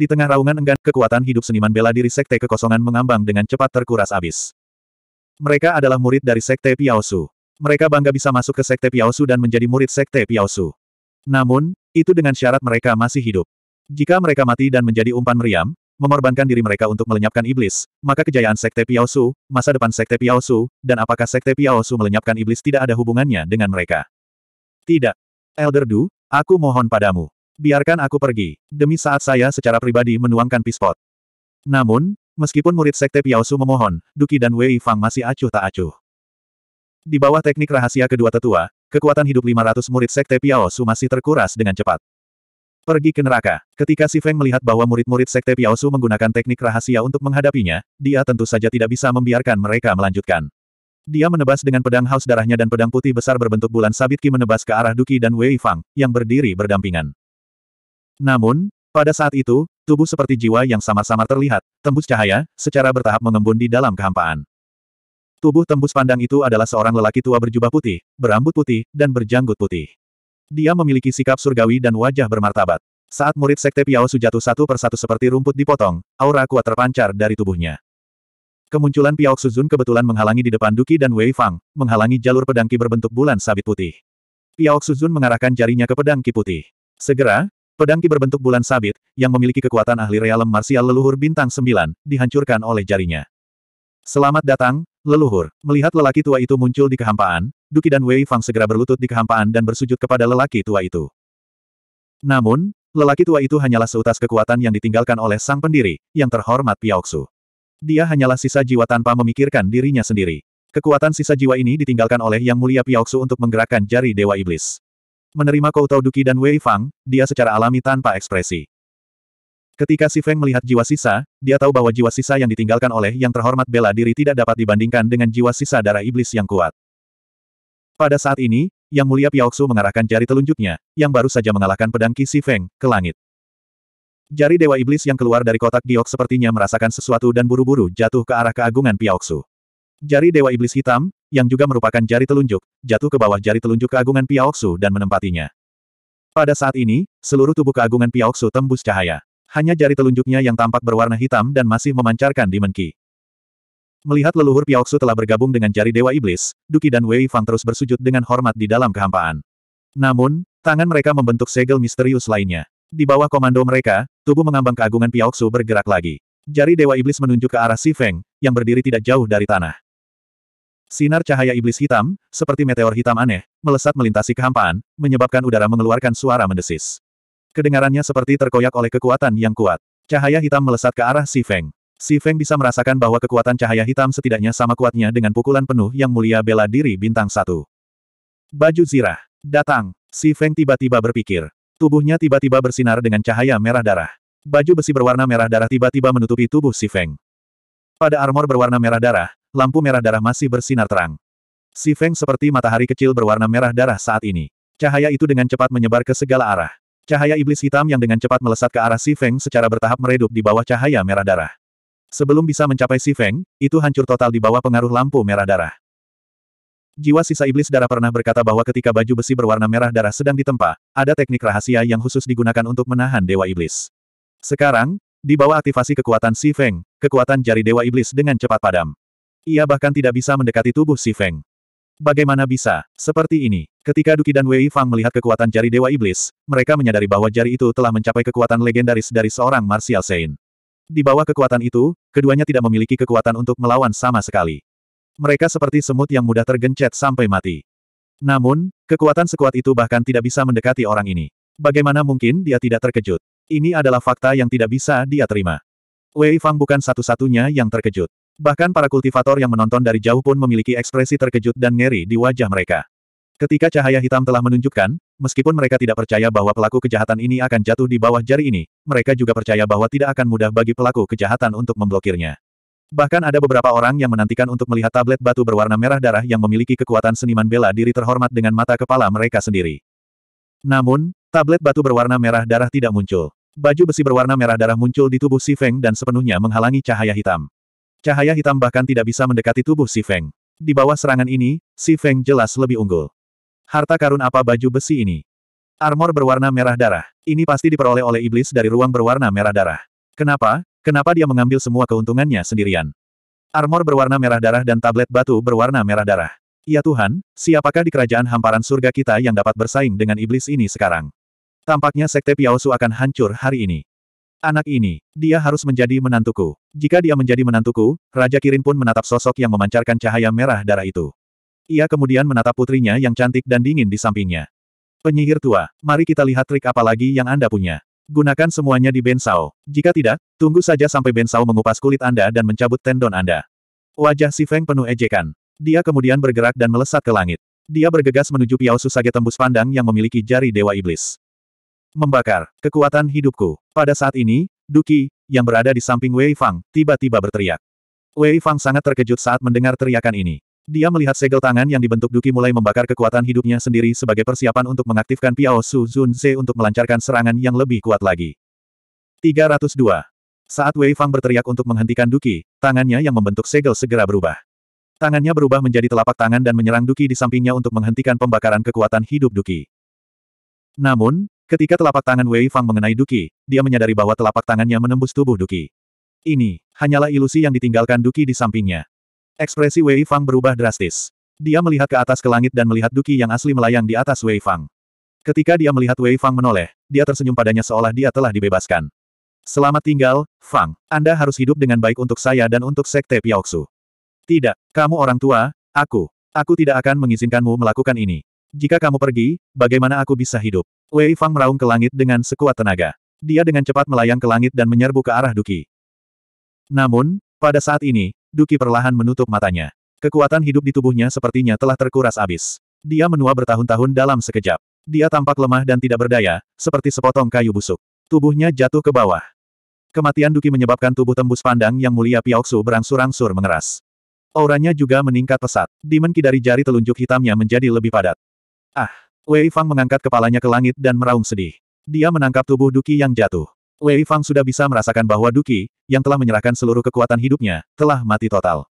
Di tengah raungan enggan, kekuatan hidup seniman bela diri Sekte Kekosongan mengambang dengan cepat terkuras abis. Mereka adalah murid dari Sekte Piaosu. Mereka bangga bisa masuk ke Sekte Piaosu dan menjadi murid Sekte Piaosu. Namun, itu dengan syarat mereka masih hidup. Jika mereka mati dan menjadi umpan meriam, mengorbankan diri mereka untuk melenyapkan iblis, maka kejayaan Sekte Piaosu, masa depan Sekte Piaosu, dan apakah Sekte Piaosu melenyapkan iblis tidak ada hubungannya dengan mereka. Tidak. Elder Du, aku mohon padamu biarkan aku pergi, demi saat saya secara pribadi menuangkan pispot. Namun, meskipun murid sekte Su memohon, Duki dan Wei Fang masih acuh tak acuh. Di bawah teknik rahasia kedua tetua, kekuatan hidup 500 murid sekte Su masih terkuras dengan cepat. Pergi ke neraka. Ketika Si Feng melihat bahwa murid-murid sekte Su menggunakan teknik rahasia untuk menghadapinya, dia tentu saja tidak bisa membiarkan mereka melanjutkan. Dia menebas dengan pedang haus darahnya dan pedang putih besar berbentuk bulan sabit ki menebas ke arah Duki dan Wei Fang, yang berdiri berdampingan. Namun, pada saat itu, tubuh seperti jiwa yang samar-samar terlihat, tembus cahaya, secara bertahap mengembun di dalam kehampaan. Tubuh tembus pandang itu adalah seorang lelaki tua berjubah putih, berambut putih, dan berjanggut putih. Dia memiliki sikap surgawi dan wajah bermartabat. Saat murid Sekte Piao Su jatuh satu persatu seperti rumput dipotong, aura kuat terpancar dari tubuhnya. Kemunculan Piao Suzun kebetulan menghalangi di depan Duki dan Wei Fang, menghalangi jalur pedangki berbentuk bulan sabit putih. Piao Suzun mengarahkan jarinya ke pedangki putih. Segera, Pedang Ki berbentuk bulan sabit, yang memiliki kekuatan ahli realem marsial leluhur bintang sembilan, dihancurkan oleh jarinya. Selamat datang, leluhur. Melihat lelaki tua itu muncul di kehampaan, Duki dan Wei Fang segera berlutut di kehampaan dan bersujud kepada lelaki tua itu. Namun, lelaki tua itu hanyalah seutas kekuatan yang ditinggalkan oleh sang pendiri, yang terhormat Piaoksu. Dia hanyalah sisa jiwa tanpa memikirkan dirinya sendiri. Kekuatan sisa jiwa ini ditinggalkan oleh Yang Mulia Piaoksu untuk menggerakkan jari Dewa Iblis. Menerima Koutou Duki dan Wei Fang, dia secara alami tanpa ekspresi. Ketika Si Feng melihat jiwa sisa, dia tahu bahwa jiwa sisa yang ditinggalkan oleh yang terhormat bela diri tidak dapat dibandingkan dengan jiwa sisa darah iblis yang kuat. Pada saat ini, Yang Mulia Piao Xu mengarahkan jari telunjuknya, yang baru saja mengalahkan pedang Qi Si Feng, ke langit. Jari Dewa Iblis yang keluar dari kotak giok sepertinya merasakan sesuatu dan buru-buru jatuh ke arah keagungan Piao Xu. Jari Dewa Iblis Hitam, yang juga merupakan jari telunjuk, jatuh ke bawah jari telunjuk keagungan Piaoksu dan menempatinya. Pada saat ini, seluruh tubuh keagungan Piaoksu tembus cahaya. Hanya jari telunjuknya yang tampak berwarna hitam dan masih memancarkan di menki. Melihat leluhur Piaoksu telah bergabung dengan jari Dewa Iblis, Duki dan Wei Fang terus bersujud dengan hormat di dalam kehampaan. Namun, tangan mereka membentuk segel misterius lainnya. Di bawah komando mereka, tubuh mengambang keagungan Piaoksu bergerak lagi. Jari Dewa Iblis menunjuk ke arah Si Feng, yang berdiri tidak jauh dari tanah. Sinar cahaya iblis hitam, seperti meteor hitam aneh, melesat melintasi kehampaan, menyebabkan udara mengeluarkan suara mendesis. Kedengarannya seperti terkoyak oleh kekuatan yang kuat. Cahaya hitam melesat ke arah Si Feng. Si Feng bisa merasakan bahwa kekuatan cahaya hitam setidaknya sama kuatnya dengan pukulan penuh yang mulia bela diri bintang satu. Baju zirah. Datang. Si Feng tiba-tiba berpikir. Tubuhnya tiba-tiba bersinar dengan cahaya merah darah. Baju besi berwarna merah darah tiba-tiba menutupi tubuh Si Feng. Pada armor berwarna merah darah, lampu merah darah masih bersinar terang. Si Feng seperti matahari kecil berwarna merah darah saat ini. Cahaya itu dengan cepat menyebar ke segala arah. Cahaya iblis hitam yang dengan cepat melesat ke arah Si Feng secara bertahap meredup di bawah cahaya merah darah. Sebelum bisa mencapai Si Feng, itu hancur total di bawah pengaruh lampu merah darah. Jiwa sisa iblis darah pernah berkata bahwa ketika baju besi berwarna merah darah sedang ditempa, ada teknik rahasia yang khusus digunakan untuk menahan dewa iblis. Sekarang, di bawah aktivasi kekuatan Si Feng, kekuatan jari dewa iblis dengan cepat padam. Ia bahkan tidak bisa mendekati tubuh Si Feng. Bagaimana bisa? Seperti ini. Ketika Duki dan Wei Fang melihat kekuatan jari Dewa Iblis, mereka menyadari bahwa jari itu telah mencapai kekuatan legendaris dari seorang Martial Saint. Di bawah kekuatan itu, keduanya tidak memiliki kekuatan untuk melawan sama sekali. Mereka seperti semut yang mudah tergencet sampai mati. Namun, kekuatan sekuat itu bahkan tidak bisa mendekati orang ini. Bagaimana mungkin dia tidak terkejut? Ini adalah fakta yang tidak bisa dia terima. Wei Fang bukan satu-satunya yang terkejut. Bahkan para kultivator yang menonton dari jauh pun memiliki ekspresi terkejut dan ngeri di wajah mereka. Ketika cahaya hitam telah menunjukkan, meskipun mereka tidak percaya bahwa pelaku kejahatan ini akan jatuh di bawah jari ini, mereka juga percaya bahwa tidak akan mudah bagi pelaku kejahatan untuk memblokirnya. Bahkan ada beberapa orang yang menantikan untuk melihat tablet batu berwarna merah darah yang memiliki kekuatan seniman bela diri terhormat dengan mata kepala mereka sendiri. Namun, tablet batu berwarna merah darah tidak muncul. Baju besi berwarna merah darah muncul di tubuh Si Feng dan sepenuhnya menghalangi cahaya hitam. Cahaya hitam bahkan tidak bisa mendekati tubuh Si Feng. Di bawah serangan ini, Si Feng jelas lebih unggul. Harta karun apa baju besi ini? Armor berwarna merah darah. Ini pasti diperoleh oleh iblis dari ruang berwarna merah darah. Kenapa? Kenapa dia mengambil semua keuntungannya sendirian? Armor berwarna merah darah dan tablet batu berwarna merah darah. Ya Tuhan, siapakah di kerajaan hamparan surga kita yang dapat bersaing dengan iblis ini sekarang? Tampaknya Sekte Piaosu akan hancur hari ini. Anak ini, dia harus menjadi menantuku. Jika dia menjadi menantuku, Raja Kirin pun menatap sosok yang memancarkan cahaya merah darah itu. Ia kemudian menatap putrinya yang cantik dan dingin di sampingnya. Penyihir tua, mari kita lihat trik apa lagi yang Anda punya. Gunakan semuanya di Bensao. Jika tidak, tunggu saja sampai Bensao mengupas kulit Anda dan mencabut tendon Anda. Wajah si Feng penuh ejekan. Dia kemudian bergerak dan melesat ke langit. Dia bergegas menuju Piao Susage tembus pandang yang memiliki jari Dewa Iblis. Membakar, kekuatan hidupku. Pada saat ini, Duki, yang berada di samping Wei Fang, tiba-tiba berteriak. Wei Fang sangat terkejut saat mendengar teriakan ini. Dia melihat segel tangan yang dibentuk Duki mulai membakar kekuatan hidupnya sendiri sebagai persiapan untuk mengaktifkan Piao Su Zun Ze untuk melancarkan serangan yang lebih kuat lagi. 302. Saat Wei Fang berteriak untuk menghentikan Duki, tangannya yang membentuk segel segera berubah. Tangannya berubah menjadi telapak tangan dan menyerang Duki di sampingnya untuk menghentikan pembakaran kekuatan hidup Duki. Namun, Ketika telapak tangan Wei Fang mengenai Duki, dia menyadari bahwa telapak tangannya menembus tubuh Duki. Ini, hanyalah ilusi yang ditinggalkan Duki di sampingnya. Ekspresi Wei Fang berubah drastis. Dia melihat ke atas ke langit dan melihat Duki yang asli melayang di atas Wei Fang. Ketika dia melihat Wei Fang menoleh, dia tersenyum padanya seolah dia telah dibebaskan. Selamat tinggal, Fang. Anda harus hidup dengan baik untuk saya dan untuk Sekte Piaoksu. Tidak, kamu orang tua, aku. Aku tidak akan mengizinkanmu melakukan ini. Jika kamu pergi, bagaimana aku bisa hidup? Wei Fang meraung ke langit dengan sekuat tenaga. Dia dengan cepat melayang ke langit dan menyerbu ke arah Duki. Namun, pada saat ini, Duki perlahan menutup matanya. Kekuatan hidup di tubuhnya sepertinya telah terkuras abis. Dia menua bertahun-tahun dalam sekejap. Dia tampak lemah dan tidak berdaya, seperti sepotong kayu busuk. Tubuhnya jatuh ke bawah. Kematian Duki menyebabkan tubuh tembus pandang yang mulia Piaoksu berangsur-angsur mengeras. Auranya juga meningkat pesat. Dimenki dari jari telunjuk hitamnya menjadi lebih padat. Ah! Wei Fang mengangkat kepalanya ke langit dan meraung sedih. Dia menangkap tubuh Duki yang jatuh. Wei Fang sudah bisa merasakan bahwa Duki, yang telah menyerahkan seluruh kekuatan hidupnya, telah mati total.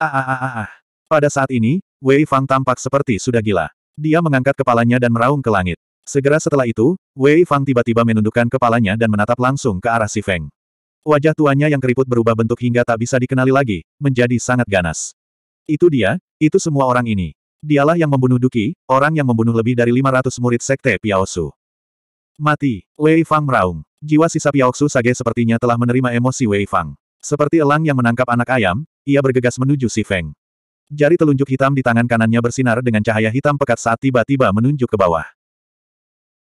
Ah ah ah ah ah. Pada saat ini, Wei Fang tampak seperti sudah gila. Dia mengangkat kepalanya dan meraung ke langit. Segera setelah itu, Wei Fang tiba-tiba menundukkan kepalanya dan menatap langsung ke arah Si Feng. Wajah tuanya yang keriput berubah bentuk hingga tak bisa dikenali lagi, menjadi sangat ganas. Itu dia, itu semua orang ini. Dialah yang membunuh Duki, orang yang membunuh lebih dari 500 murid sekte Piaosu. Mati, Wei Fang meraung. Jiwa sisa Piaosu Sage sepertinya telah menerima emosi Wei Fang. Seperti elang yang menangkap anak ayam, ia bergegas menuju si Feng. Jari telunjuk hitam di tangan kanannya bersinar dengan cahaya hitam pekat saat tiba-tiba menunjuk ke bawah.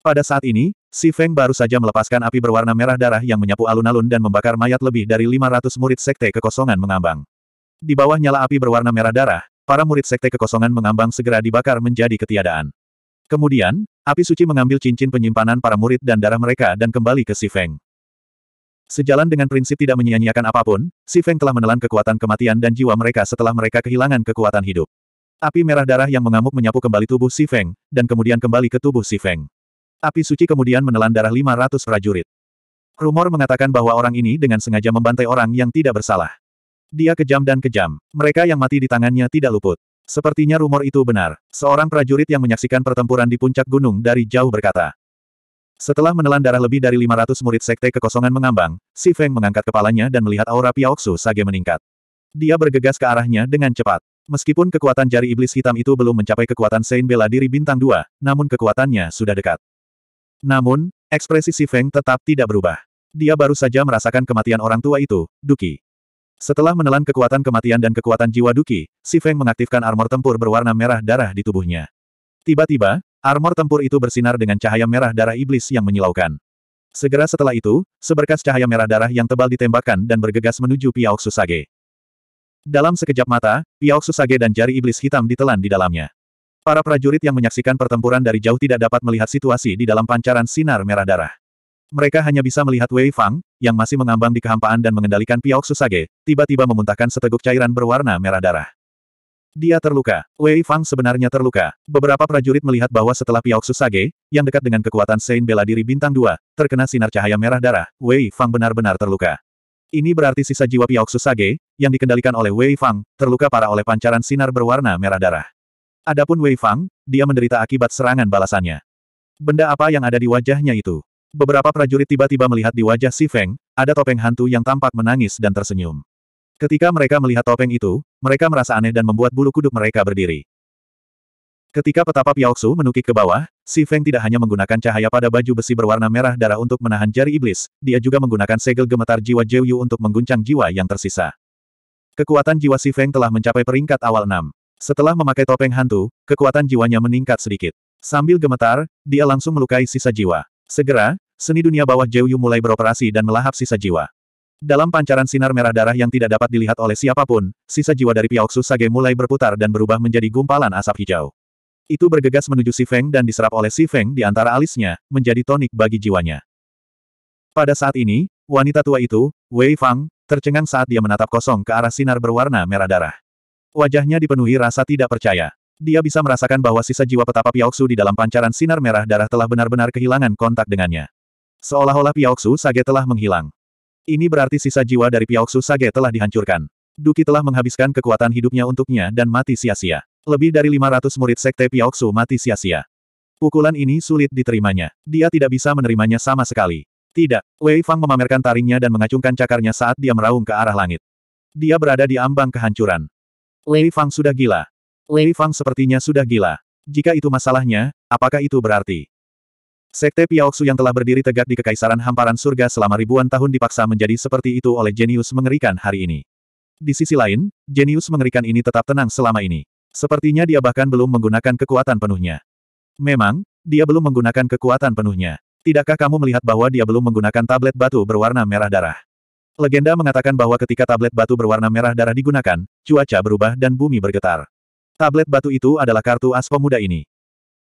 Pada saat ini, si Feng baru saja melepaskan api berwarna merah darah yang menyapu alun-alun dan membakar mayat lebih dari 500 murid sekte kekosongan mengambang. Di bawah nyala api berwarna merah darah, Para murid sekte kekosongan mengambang segera dibakar menjadi ketiadaan. Kemudian, api suci mengambil cincin penyimpanan para murid dan darah mereka dan kembali ke Si Feng. Sejalan dengan prinsip tidak menyia-nyiakan apapun, Si Feng telah menelan kekuatan kematian dan jiwa mereka setelah mereka kehilangan kekuatan hidup. Api merah darah yang mengamuk menyapu kembali tubuh Si Feng, dan kemudian kembali ke tubuh Si Feng. Api suci kemudian menelan darah 500 prajurit. Rumor mengatakan bahwa orang ini dengan sengaja membantai orang yang tidak bersalah. Dia kejam dan kejam. Mereka yang mati di tangannya tidak luput. Sepertinya rumor itu benar. Seorang prajurit yang menyaksikan pertempuran di puncak gunung dari jauh berkata. Setelah menelan darah lebih dari 500 murid sekte kekosongan mengambang, Si Feng mengangkat kepalanya dan melihat aura Piaoksu Sage meningkat. Dia bergegas ke arahnya dengan cepat. Meskipun kekuatan jari iblis hitam itu belum mencapai kekuatan Saint bela diri bintang 2, namun kekuatannya sudah dekat. Namun, ekspresi Si Feng tetap tidak berubah. Dia baru saja merasakan kematian orang tua itu, Duki. Setelah menelan kekuatan kematian dan kekuatan jiwa Duki, Si Feng mengaktifkan armor tempur berwarna merah darah di tubuhnya. Tiba-tiba, armor tempur itu bersinar dengan cahaya merah darah iblis yang menyilaukan. Segera setelah itu, seberkas cahaya merah darah yang tebal ditembakkan dan bergegas menuju Piao Susage. Dalam sekejap mata, Piao Susage dan jari iblis hitam ditelan di dalamnya. Para prajurit yang menyaksikan pertempuran dari jauh tidak dapat melihat situasi di dalam pancaran sinar merah darah. Mereka hanya bisa melihat Wei Fang, yang masih mengambang di kehampaan dan mengendalikan Piao Susage, tiba-tiba memuntahkan seteguk cairan berwarna merah darah. Dia terluka. Wei Fang sebenarnya terluka. Beberapa prajurit melihat bahwa setelah Piao Susage, yang dekat dengan kekuatan Sein Bela Diri Bintang 2, terkena sinar cahaya merah darah, Wei Fang benar-benar terluka. Ini berarti sisa jiwa Piao Susage, yang dikendalikan oleh Wei Fang, terluka parah oleh pancaran sinar berwarna merah darah. Adapun Wei Fang, dia menderita akibat serangan balasannya. Benda apa yang ada di wajahnya itu? Beberapa prajurit tiba-tiba melihat di wajah Si Feng, ada topeng hantu yang tampak menangis dan tersenyum. Ketika mereka melihat topeng itu, mereka merasa aneh dan membuat bulu kuduk mereka berdiri. Ketika petapa Piaoksu menukik ke bawah, Si Feng tidak hanya menggunakan cahaya pada baju besi berwarna merah darah untuk menahan jari iblis, dia juga menggunakan segel gemetar jiwa Jiuyu untuk mengguncang jiwa yang tersisa. Kekuatan jiwa Si Feng telah mencapai peringkat awal 6. Setelah memakai topeng hantu, kekuatan jiwanya meningkat sedikit. Sambil gemetar, dia langsung melukai sisa jiwa. Segera, seni dunia bawah Jeyu mulai beroperasi dan melahap sisa jiwa. Dalam pancaran sinar merah darah yang tidak dapat dilihat oleh siapapun, sisa jiwa dari Piaoksu Sage mulai berputar dan berubah menjadi gumpalan asap hijau. Itu bergegas menuju Si Feng dan diserap oleh Si Feng di antara alisnya, menjadi tonik bagi jiwanya. Pada saat ini, wanita tua itu, Wei Fang, tercengang saat dia menatap kosong ke arah sinar berwarna merah darah. Wajahnya dipenuhi rasa tidak percaya. Dia bisa merasakan bahwa sisa jiwa petapa Piaoksu di dalam pancaran sinar merah darah telah benar-benar kehilangan kontak dengannya. Seolah-olah Piaoksu Sage telah menghilang. Ini berarti sisa jiwa dari Piaoksu Sage telah dihancurkan. Duki telah menghabiskan kekuatan hidupnya untuknya dan mati sia-sia. Lebih dari 500 murid sekte Piaoksu mati sia-sia. Pukulan ini sulit diterimanya. Dia tidak bisa menerimanya sama sekali. Tidak, Wei Fang memamerkan taringnya dan mengacungkan cakarnya saat dia meraung ke arah langit. Dia berada di ambang kehancuran. Wei Fang sudah gila. Lei Fang sepertinya sudah gila. Jika itu masalahnya, apakah itu berarti? Sekte Piaoksu yang telah berdiri tegak di Kekaisaran Hamparan Surga selama ribuan tahun dipaksa menjadi seperti itu oleh jenius mengerikan hari ini. Di sisi lain, jenius mengerikan ini tetap tenang selama ini. Sepertinya dia bahkan belum menggunakan kekuatan penuhnya. Memang, dia belum menggunakan kekuatan penuhnya. Tidakkah kamu melihat bahwa dia belum menggunakan tablet batu berwarna merah darah? Legenda mengatakan bahwa ketika tablet batu berwarna merah darah digunakan, cuaca berubah dan bumi bergetar. Tablet batu itu adalah kartu as pemuda ini.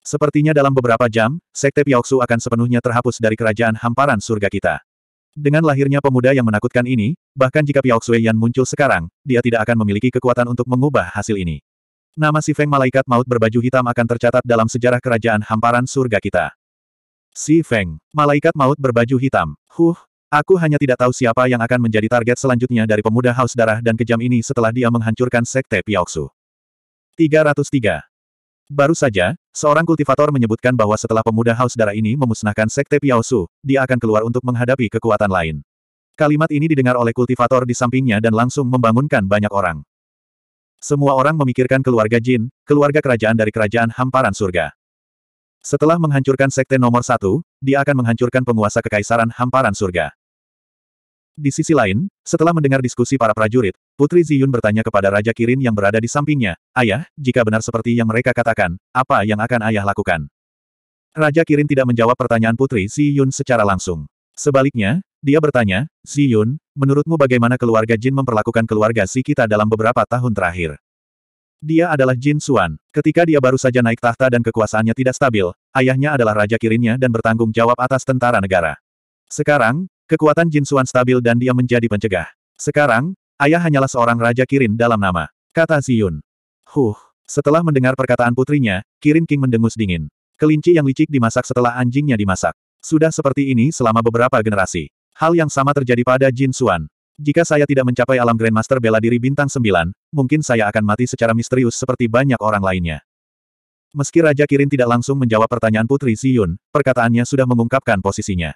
Sepertinya dalam beberapa jam, Sekte Piaoksu akan sepenuhnya terhapus dari kerajaan hamparan surga kita. Dengan lahirnya pemuda yang menakutkan ini, bahkan jika Piaoksu Yan muncul sekarang, dia tidak akan memiliki kekuatan untuk mengubah hasil ini. Nama si Feng Malaikat Maut berbaju hitam akan tercatat dalam sejarah kerajaan hamparan surga kita. Si Feng, Malaikat Maut berbaju hitam. Huh, aku hanya tidak tahu siapa yang akan menjadi target selanjutnya dari pemuda haus darah dan kejam ini setelah dia menghancurkan Sekte Piaoksu. 303. Baru saja, seorang kultivator menyebutkan bahwa setelah pemuda haus darah ini memusnahkan sekte Piaosu, dia akan keluar untuk menghadapi kekuatan lain. Kalimat ini didengar oleh kultivator di sampingnya dan langsung membangunkan banyak orang. Semua orang memikirkan keluarga Jin, keluarga kerajaan dari kerajaan hamparan surga. Setelah menghancurkan sekte nomor satu, dia akan menghancurkan penguasa kekaisaran hamparan surga. Di sisi lain, setelah mendengar diskusi para prajurit, Putri Ziyun bertanya kepada Raja Kirin yang berada di sampingnya, Ayah, jika benar seperti yang mereka katakan, apa yang akan ayah lakukan? Raja Kirin tidak menjawab pertanyaan Putri Ziyun secara langsung. Sebaliknya, dia bertanya, Ziyun, menurutmu bagaimana keluarga Jin memperlakukan keluarga Si kita dalam beberapa tahun terakhir? Dia adalah Jin Suan. Ketika dia baru saja naik tahta dan kekuasaannya tidak stabil, ayahnya adalah Raja Kirinnya dan bertanggung jawab atas tentara negara. Sekarang, Kekuatan Jin Suan stabil dan dia menjadi pencegah. Sekarang, ayah hanyalah seorang Raja Kirin dalam nama. Kata Ziyun. Huh. Setelah mendengar perkataan putrinya, Kirin King mendengus dingin. Kelinci yang licik dimasak setelah anjingnya dimasak. Sudah seperti ini selama beberapa generasi. Hal yang sama terjadi pada Jin Suan. Jika saya tidak mencapai alam Grandmaster bela diri bintang Sembilan, mungkin saya akan mati secara misterius seperti banyak orang lainnya. Meski Raja Kirin tidak langsung menjawab pertanyaan Putri Ziyun, perkataannya sudah mengungkapkan posisinya.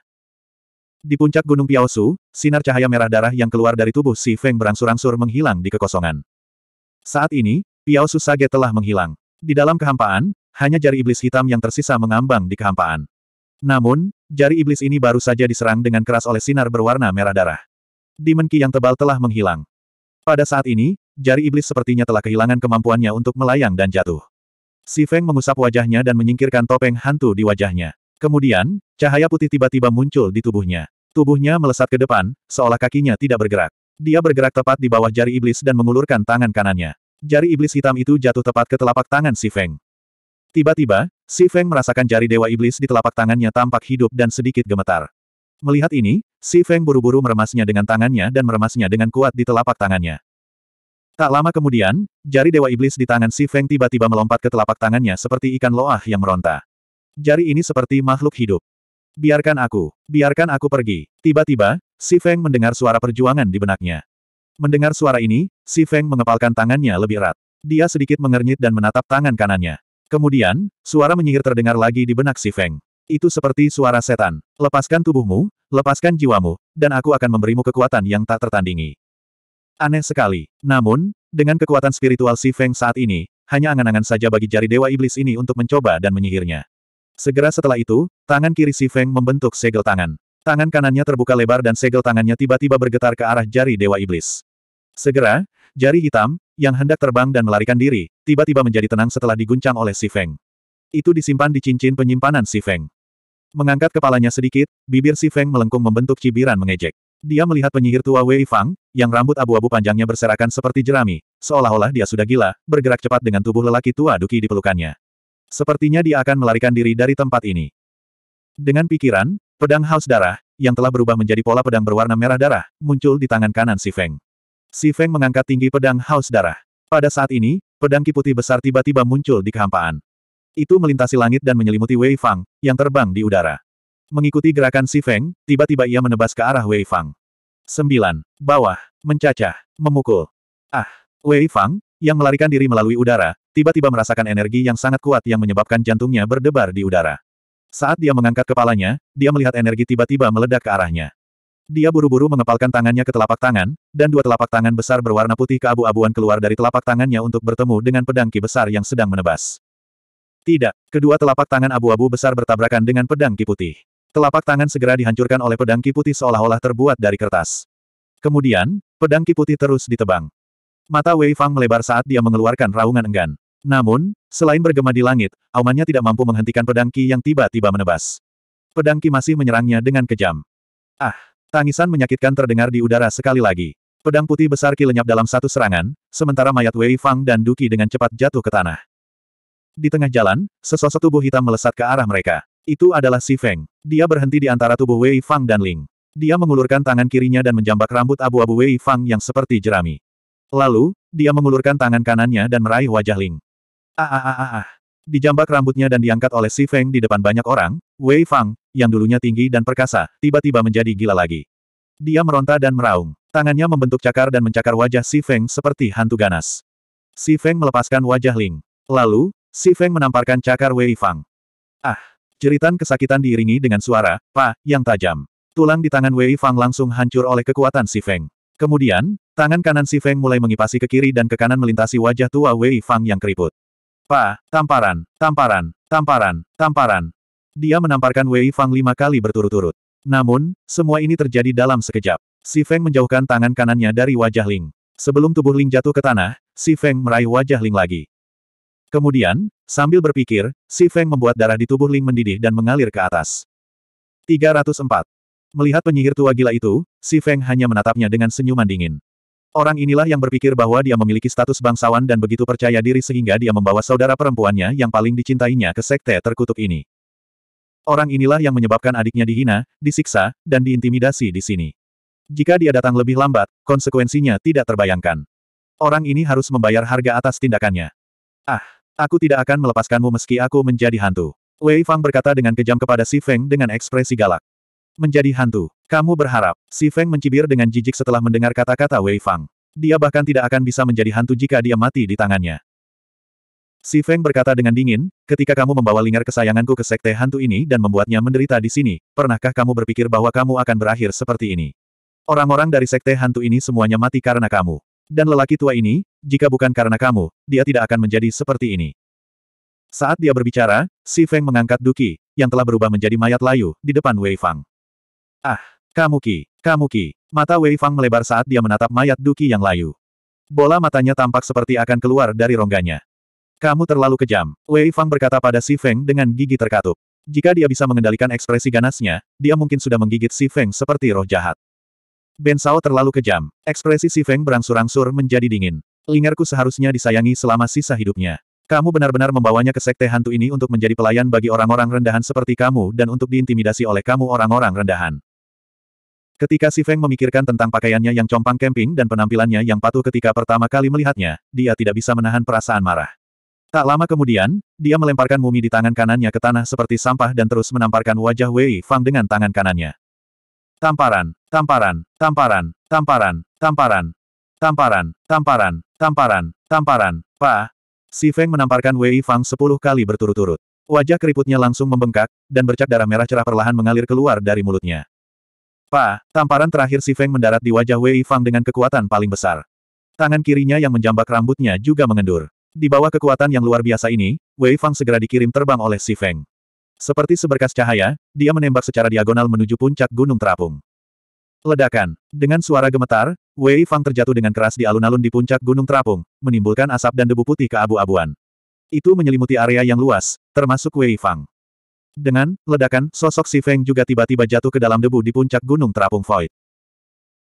Di puncak Gunung Piaosu, sinar cahaya merah darah yang keluar dari tubuh Si Feng berangsur-angsur menghilang di kekosongan. Saat ini, Piaosu Sage telah menghilang. Di dalam kehampaan, hanya jari iblis hitam yang tersisa mengambang di kehampaan. Namun, jari iblis ini baru saja diserang dengan keras oleh sinar berwarna merah darah. Dimenki yang tebal telah menghilang. Pada saat ini, jari iblis sepertinya telah kehilangan kemampuannya untuk melayang dan jatuh. Si Feng mengusap wajahnya dan menyingkirkan topeng hantu di wajahnya. Kemudian, cahaya putih tiba-tiba muncul di tubuhnya. Tubuhnya melesat ke depan, seolah kakinya tidak bergerak. Dia bergerak tepat di bawah jari iblis dan mengulurkan tangan kanannya. Jari iblis hitam itu jatuh tepat ke telapak tangan Si Feng. Tiba-tiba, Si Feng merasakan jari dewa iblis di telapak tangannya tampak hidup dan sedikit gemetar. Melihat ini, Si Feng buru-buru meremasnya dengan tangannya dan meremasnya dengan kuat di telapak tangannya. Tak lama kemudian, jari dewa iblis di tangan Si Feng tiba-tiba melompat ke telapak tangannya seperti ikan loah yang meronta. Jari ini seperti makhluk hidup. Biarkan aku, biarkan aku pergi. Tiba-tiba, Si Feng mendengar suara perjuangan di benaknya. Mendengar suara ini, Si Feng mengepalkan tangannya lebih erat. Dia sedikit mengernyit dan menatap tangan kanannya. Kemudian, suara menyihir terdengar lagi di benak Si Feng. Itu seperti suara setan. Lepaskan tubuhmu, lepaskan jiwamu, dan aku akan memberimu kekuatan yang tak tertandingi. Aneh sekali. Namun, dengan kekuatan spiritual Si Feng saat ini, hanya angan-angan saja bagi jari Dewa Iblis ini untuk mencoba dan menyihirnya. Segera setelah itu, tangan kiri Si Feng membentuk segel tangan. Tangan kanannya terbuka lebar dan segel tangannya tiba-tiba bergetar ke arah jari Dewa Iblis. Segera, jari hitam, yang hendak terbang dan melarikan diri, tiba-tiba menjadi tenang setelah diguncang oleh Si Feng. Itu disimpan di cincin penyimpanan Si Feng. Mengangkat kepalanya sedikit, bibir Si Feng melengkung membentuk cibiran mengejek. Dia melihat penyihir tua Wei Fang, yang rambut abu-abu panjangnya berserakan seperti jerami, seolah-olah dia sudah gila, bergerak cepat dengan tubuh lelaki tua Duki di pelukannya. Sepertinya dia akan melarikan diri dari tempat ini. Dengan pikiran, pedang haus darah, yang telah berubah menjadi pola pedang berwarna merah darah, muncul di tangan kanan si Feng. Si Feng mengangkat tinggi pedang haus darah. Pada saat ini, pedang kiputi besar tiba-tiba muncul di kehampaan. Itu melintasi langit dan menyelimuti Wei Fang, yang terbang di udara. Mengikuti gerakan si Feng, tiba-tiba ia menebas ke arah Wei Fang. 9. Bawah. Mencacah. Memukul. Ah. Wei Fang, yang melarikan diri melalui udara, tiba-tiba merasakan energi yang sangat kuat yang menyebabkan jantungnya berdebar di udara. Saat dia mengangkat kepalanya, dia melihat energi tiba-tiba meledak ke arahnya. Dia buru-buru mengepalkan tangannya ke telapak tangan, dan dua telapak tangan besar berwarna putih keabu-abuan keluar dari telapak tangannya untuk bertemu dengan pedang ki besar yang sedang menebas. Tidak, kedua telapak tangan abu-abu besar bertabrakan dengan pedang ki putih. Telapak tangan segera dihancurkan oleh pedang ki putih seolah-olah terbuat dari kertas. Kemudian, pedang ki putih terus ditebang. Mata Wei Fang melebar saat dia mengeluarkan raungan enggan. Namun, selain bergema di langit, aumannya tidak mampu menghentikan pedang Qi yang tiba-tiba menebas. Pedang Qi masih menyerangnya dengan kejam. Ah, tangisan menyakitkan terdengar di udara sekali lagi. Pedang putih besar Qi lenyap dalam satu serangan, sementara mayat Wei Fang dan Duki dengan cepat jatuh ke tanah. Di tengah jalan, sesosok tubuh hitam melesat ke arah mereka. Itu adalah Si Feng. Dia berhenti di antara tubuh Wei Fang dan Ling. Dia mengulurkan tangan kirinya dan menjambak rambut abu-abu Wei Fang yang seperti jerami. Lalu, dia mengulurkan tangan kanannya dan meraih wajah Ling. Ah ah ah ah ah. Dijambak rambutnya dan diangkat oleh Si Feng di depan banyak orang, Wei Fang, yang dulunya tinggi dan perkasa, tiba-tiba menjadi gila lagi. Dia meronta dan meraung. Tangannya membentuk cakar dan mencakar wajah Si Feng seperti hantu ganas. Si Feng melepaskan wajah Ling. Lalu, Si Feng menamparkan cakar Wei Fang. Ah! Jeritan kesakitan diiringi dengan suara, pa, yang tajam. Tulang di tangan Wei Fang langsung hancur oleh kekuatan Si Feng. Kemudian, tangan kanan Si Feng mulai mengipasi ke kiri dan ke kanan melintasi wajah tua Wei Fang yang keriput. Pa, tamparan, tamparan, tamparan, tamparan. Dia menamparkan Wei Fang lima kali berturut-turut. Namun, semua ini terjadi dalam sekejap. Si Feng menjauhkan tangan kanannya dari wajah Ling. Sebelum tubuh Ling jatuh ke tanah, Si Feng meraih wajah Ling lagi. Kemudian, sambil berpikir, Si Feng membuat darah di tubuh Ling mendidih dan mengalir ke atas. 304. Melihat penyihir tua gila itu, si Feng hanya menatapnya dengan senyuman dingin. Orang inilah yang berpikir bahwa dia memiliki status bangsawan dan begitu percaya diri sehingga dia membawa saudara perempuannya yang paling dicintainya ke sekte terkutuk ini. Orang inilah yang menyebabkan adiknya dihina, disiksa, dan diintimidasi di sini. Jika dia datang lebih lambat, konsekuensinya tidak terbayangkan. Orang ini harus membayar harga atas tindakannya. Ah, aku tidak akan melepaskanmu meski aku menjadi hantu. Wei Fang berkata dengan kejam kepada Si Feng dengan ekspresi galak menjadi hantu. Kamu berharap, Si Feng mencibir dengan jijik setelah mendengar kata-kata Wei Fang. Dia bahkan tidak akan bisa menjadi hantu jika dia mati di tangannya. Si Feng berkata dengan dingin, ketika kamu membawa lingar kesayanganku ke sekte hantu ini dan membuatnya menderita di sini, pernahkah kamu berpikir bahwa kamu akan berakhir seperti ini? Orang-orang dari sekte hantu ini semuanya mati karena kamu. Dan lelaki tua ini, jika bukan karena kamu, dia tidak akan menjadi seperti ini. Saat dia berbicara, Si Feng mengangkat Duki, yang telah berubah menjadi mayat layu, di depan Wei Fang. Ah! Kamuki! Kamuki! Mata Wei Fang melebar saat dia menatap mayat Duki yang layu. Bola matanya tampak seperti akan keluar dari rongganya. Kamu terlalu kejam, Wei Fang berkata pada Si Feng dengan gigi terkatup. Jika dia bisa mengendalikan ekspresi ganasnya, dia mungkin sudah menggigit Si Feng seperti roh jahat. Ben Sao terlalu kejam. Ekspresi Si Feng berangsur-angsur menjadi dingin. Lingerku seharusnya disayangi selama sisa hidupnya. Kamu benar-benar membawanya ke sekte hantu ini untuk menjadi pelayan bagi orang-orang rendahan seperti kamu dan untuk diintimidasi oleh kamu orang-orang rendahan. Ketika Si Feng memikirkan tentang pakaiannya yang compang camping dan penampilannya yang patuh ketika pertama kali melihatnya, dia tidak bisa menahan perasaan marah. Tak lama kemudian, dia melemparkan mumi di tangan kanannya ke tanah seperti sampah dan terus menamparkan wajah Wei Fang dengan tangan kanannya. Tamparan, tamparan, tamparan, tamparan, tamparan, tamparan, tamparan, tamparan, tamparan, pa. Si Feng menamparkan Wei Fang sepuluh kali berturut-turut. Wajah keriputnya langsung membengkak, dan bercak darah merah cerah perlahan mengalir keluar dari mulutnya. Pa, tamparan terakhir si Feng mendarat di wajah Wei Fang dengan kekuatan paling besar. Tangan kirinya yang menjambak rambutnya juga mengendur. Di bawah kekuatan yang luar biasa ini, Wei Fang segera dikirim terbang oleh si Feng. Seperti seberkas cahaya, dia menembak secara diagonal menuju puncak gunung terapung. Ledakan. Dengan suara gemetar, Wei Fang terjatuh dengan keras di alun-alun di puncak gunung terapung, menimbulkan asap dan debu putih ke abu abuan Itu menyelimuti area yang luas, termasuk Wei Fang. Dengan ledakan, sosok Si Feng juga tiba-tiba jatuh ke dalam debu di puncak gunung terapung void.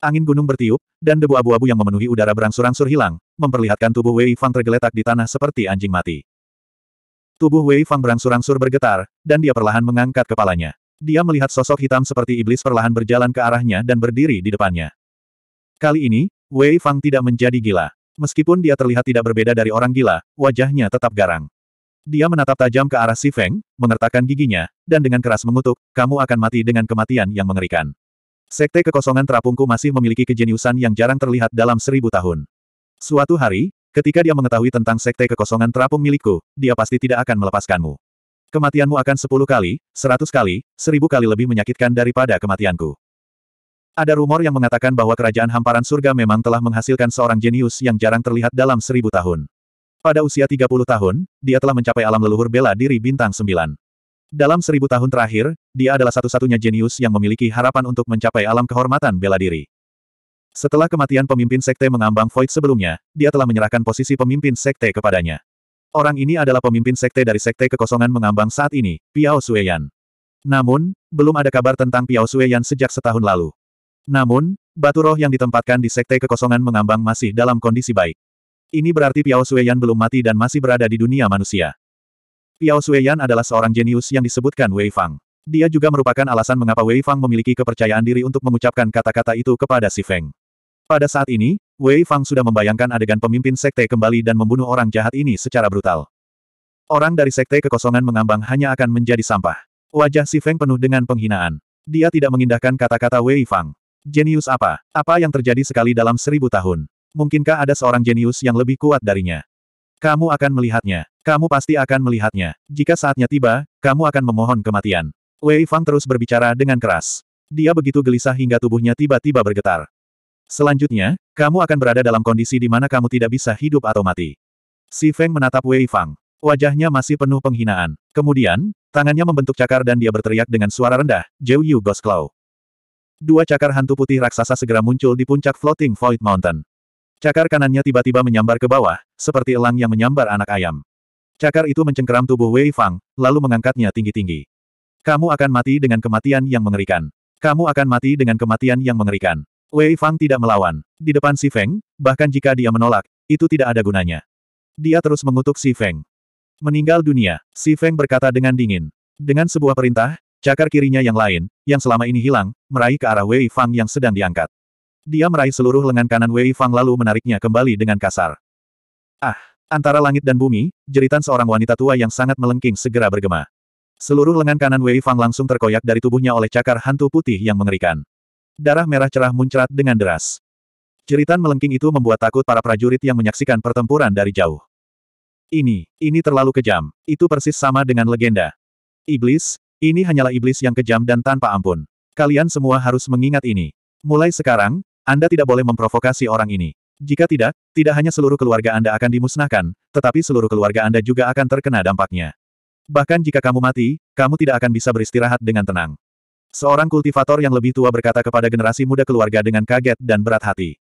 Angin gunung bertiup, dan debu abu-abu yang memenuhi udara berangsur-angsur hilang, memperlihatkan tubuh Wei Fang tergeletak di tanah seperti anjing mati. Tubuh Wei Fang berangsur-angsur bergetar, dan dia perlahan mengangkat kepalanya. Dia melihat sosok hitam seperti iblis perlahan berjalan ke arahnya dan berdiri di depannya. Kali ini, Wei Fang tidak menjadi gila. Meskipun dia terlihat tidak berbeda dari orang gila, wajahnya tetap garang. Dia menatap tajam ke arah Si Feng, mengertakkan giginya, dan dengan keras mengutuk, kamu akan mati dengan kematian yang mengerikan. Sekte kekosongan terapungku masih memiliki kejeniusan yang jarang terlihat dalam seribu tahun. Suatu hari, ketika dia mengetahui tentang sekte kekosongan terapung milikku, dia pasti tidak akan melepaskanmu. Kematianmu akan sepuluh kali, seratus kali, seribu kali lebih menyakitkan daripada kematianku. Ada rumor yang mengatakan bahwa kerajaan hamparan surga memang telah menghasilkan seorang jenius yang jarang terlihat dalam seribu tahun. Pada usia 30 tahun, dia telah mencapai alam leluhur bela diri bintang 9. Dalam seribu tahun terakhir, dia adalah satu-satunya jenius yang memiliki harapan untuk mencapai alam kehormatan bela diri. Setelah kematian pemimpin sekte mengambang Void sebelumnya, dia telah menyerahkan posisi pemimpin sekte kepadanya. Orang ini adalah pemimpin sekte dari sekte kekosongan mengambang saat ini, Piao Sueyan. Namun, belum ada kabar tentang Piao Sueyan sejak setahun lalu. Namun, batu roh yang ditempatkan di sekte kekosongan mengambang masih dalam kondisi baik. Ini berarti Piao Sueyan belum mati dan masih berada di dunia manusia. Piao Sueyan adalah seorang jenius yang disebutkan Wei Fang. Dia juga merupakan alasan mengapa Wei Fang memiliki kepercayaan diri untuk mengucapkan kata-kata itu kepada si Feng. Pada saat ini, Wei Fang sudah membayangkan adegan pemimpin sekte kembali dan membunuh orang jahat ini secara brutal. Orang dari sekte kekosongan mengambang hanya akan menjadi sampah. Wajah si Feng penuh dengan penghinaan. Dia tidak mengindahkan kata-kata Wei Fang. Jenius apa? Apa yang terjadi sekali dalam seribu tahun? Mungkinkah ada seorang jenius yang lebih kuat darinya? Kamu akan melihatnya. Kamu pasti akan melihatnya. Jika saatnya tiba, kamu akan memohon kematian. Wei Fang terus berbicara dengan keras. Dia begitu gelisah hingga tubuhnya tiba-tiba bergetar. Selanjutnya, kamu akan berada dalam kondisi di mana kamu tidak bisa hidup atau mati. Si Feng menatap Wei Fang. Wajahnya masih penuh penghinaan. Kemudian, tangannya membentuk cakar dan dia berteriak dengan suara rendah, Jiu Yu Ghost Claw. Dua cakar hantu putih raksasa segera muncul di puncak Floating Void Mountain. Cakar kanannya tiba-tiba menyambar ke bawah, seperti elang yang menyambar anak ayam. Cakar itu mencengkeram tubuh Wei Fang, lalu mengangkatnya tinggi-tinggi. Kamu akan mati dengan kematian yang mengerikan. Kamu akan mati dengan kematian yang mengerikan. Wei Fang tidak melawan. Di depan Si Feng, bahkan jika dia menolak, itu tidak ada gunanya. Dia terus mengutuk Si Feng. Meninggal dunia, Si Feng berkata dengan dingin. Dengan sebuah perintah, cakar kirinya yang lain, yang selama ini hilang, meraih ke arah Wei Fang yang sedang diangkat. Dia meraih seluruh lengan kanan Wei Fang lalu menariknya kembali dengan kasar. Ah! Antara langit dan bumi, jeritan seorang wanita tua yang sangat melengking segera bergema. Seluruh lengan kanan Wei Fang langsung terkoyak dari tubuhnya oleh cakar hantu putih yang mengerikan. Darah merah cerah muncrat dengan deras. Jeritan melengking itu membuat takut para prajurit yang menyaksikan pertempuran dari jauh. Ini, ini terlalu kejam. Itu persis sama dengan legenda. Iblis, ini hanyalah iblis yang kejam dan tanpa ampun. Kalian semua harus mengingat ini. Mulai sekarang, anda tidak boleh memprovokasi orang ini. Jika tidak, tidak hanya seluruh keluarga Anda akan dimusnahkan, tetapi seluruh keluarga Anda juga akan terkena dampaknya. Bahkan jika kamu mati, kamu tidak akan bisa beristirahat dengan tenang. Seorang kultivator yang lebih tua berkata kepada generasi muda keluarga dengan kaget dan berat hati.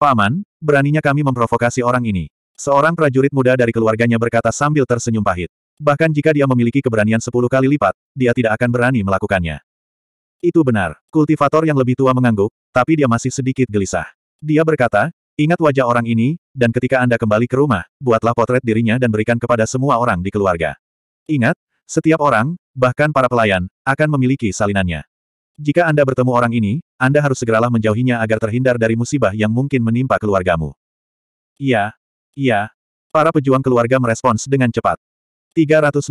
Paman, beraninya kami memprovokasi orang ini. Seorang prajurit muda dari keluarganya berkata sambil tersenyum pahit. Bahkan jika dia memiliki keberanian sepuluh kali lipat, dia tidak akan berani melakukannya. Itu benar. Kultivator yang lebih tua mengangguk, tapi dia masih sedikit gelisah. Dia berkata, ingat wajah orang ini, dan ketika Anda kembali ke rumah, buatlah potret dirinya dan berikan kepada semua orang di keluarga. Ingat, setiap orang, bahkan para pelayan, akan memiliki salinannya. Jika Anda bertemu orang ini, Anda harus segeralah menjauhinya agar terhindar dari musibah yang mungkin menimpa keluargamu. Iya, iya. Para pejuang keluarga merespons dengan cepat. 305.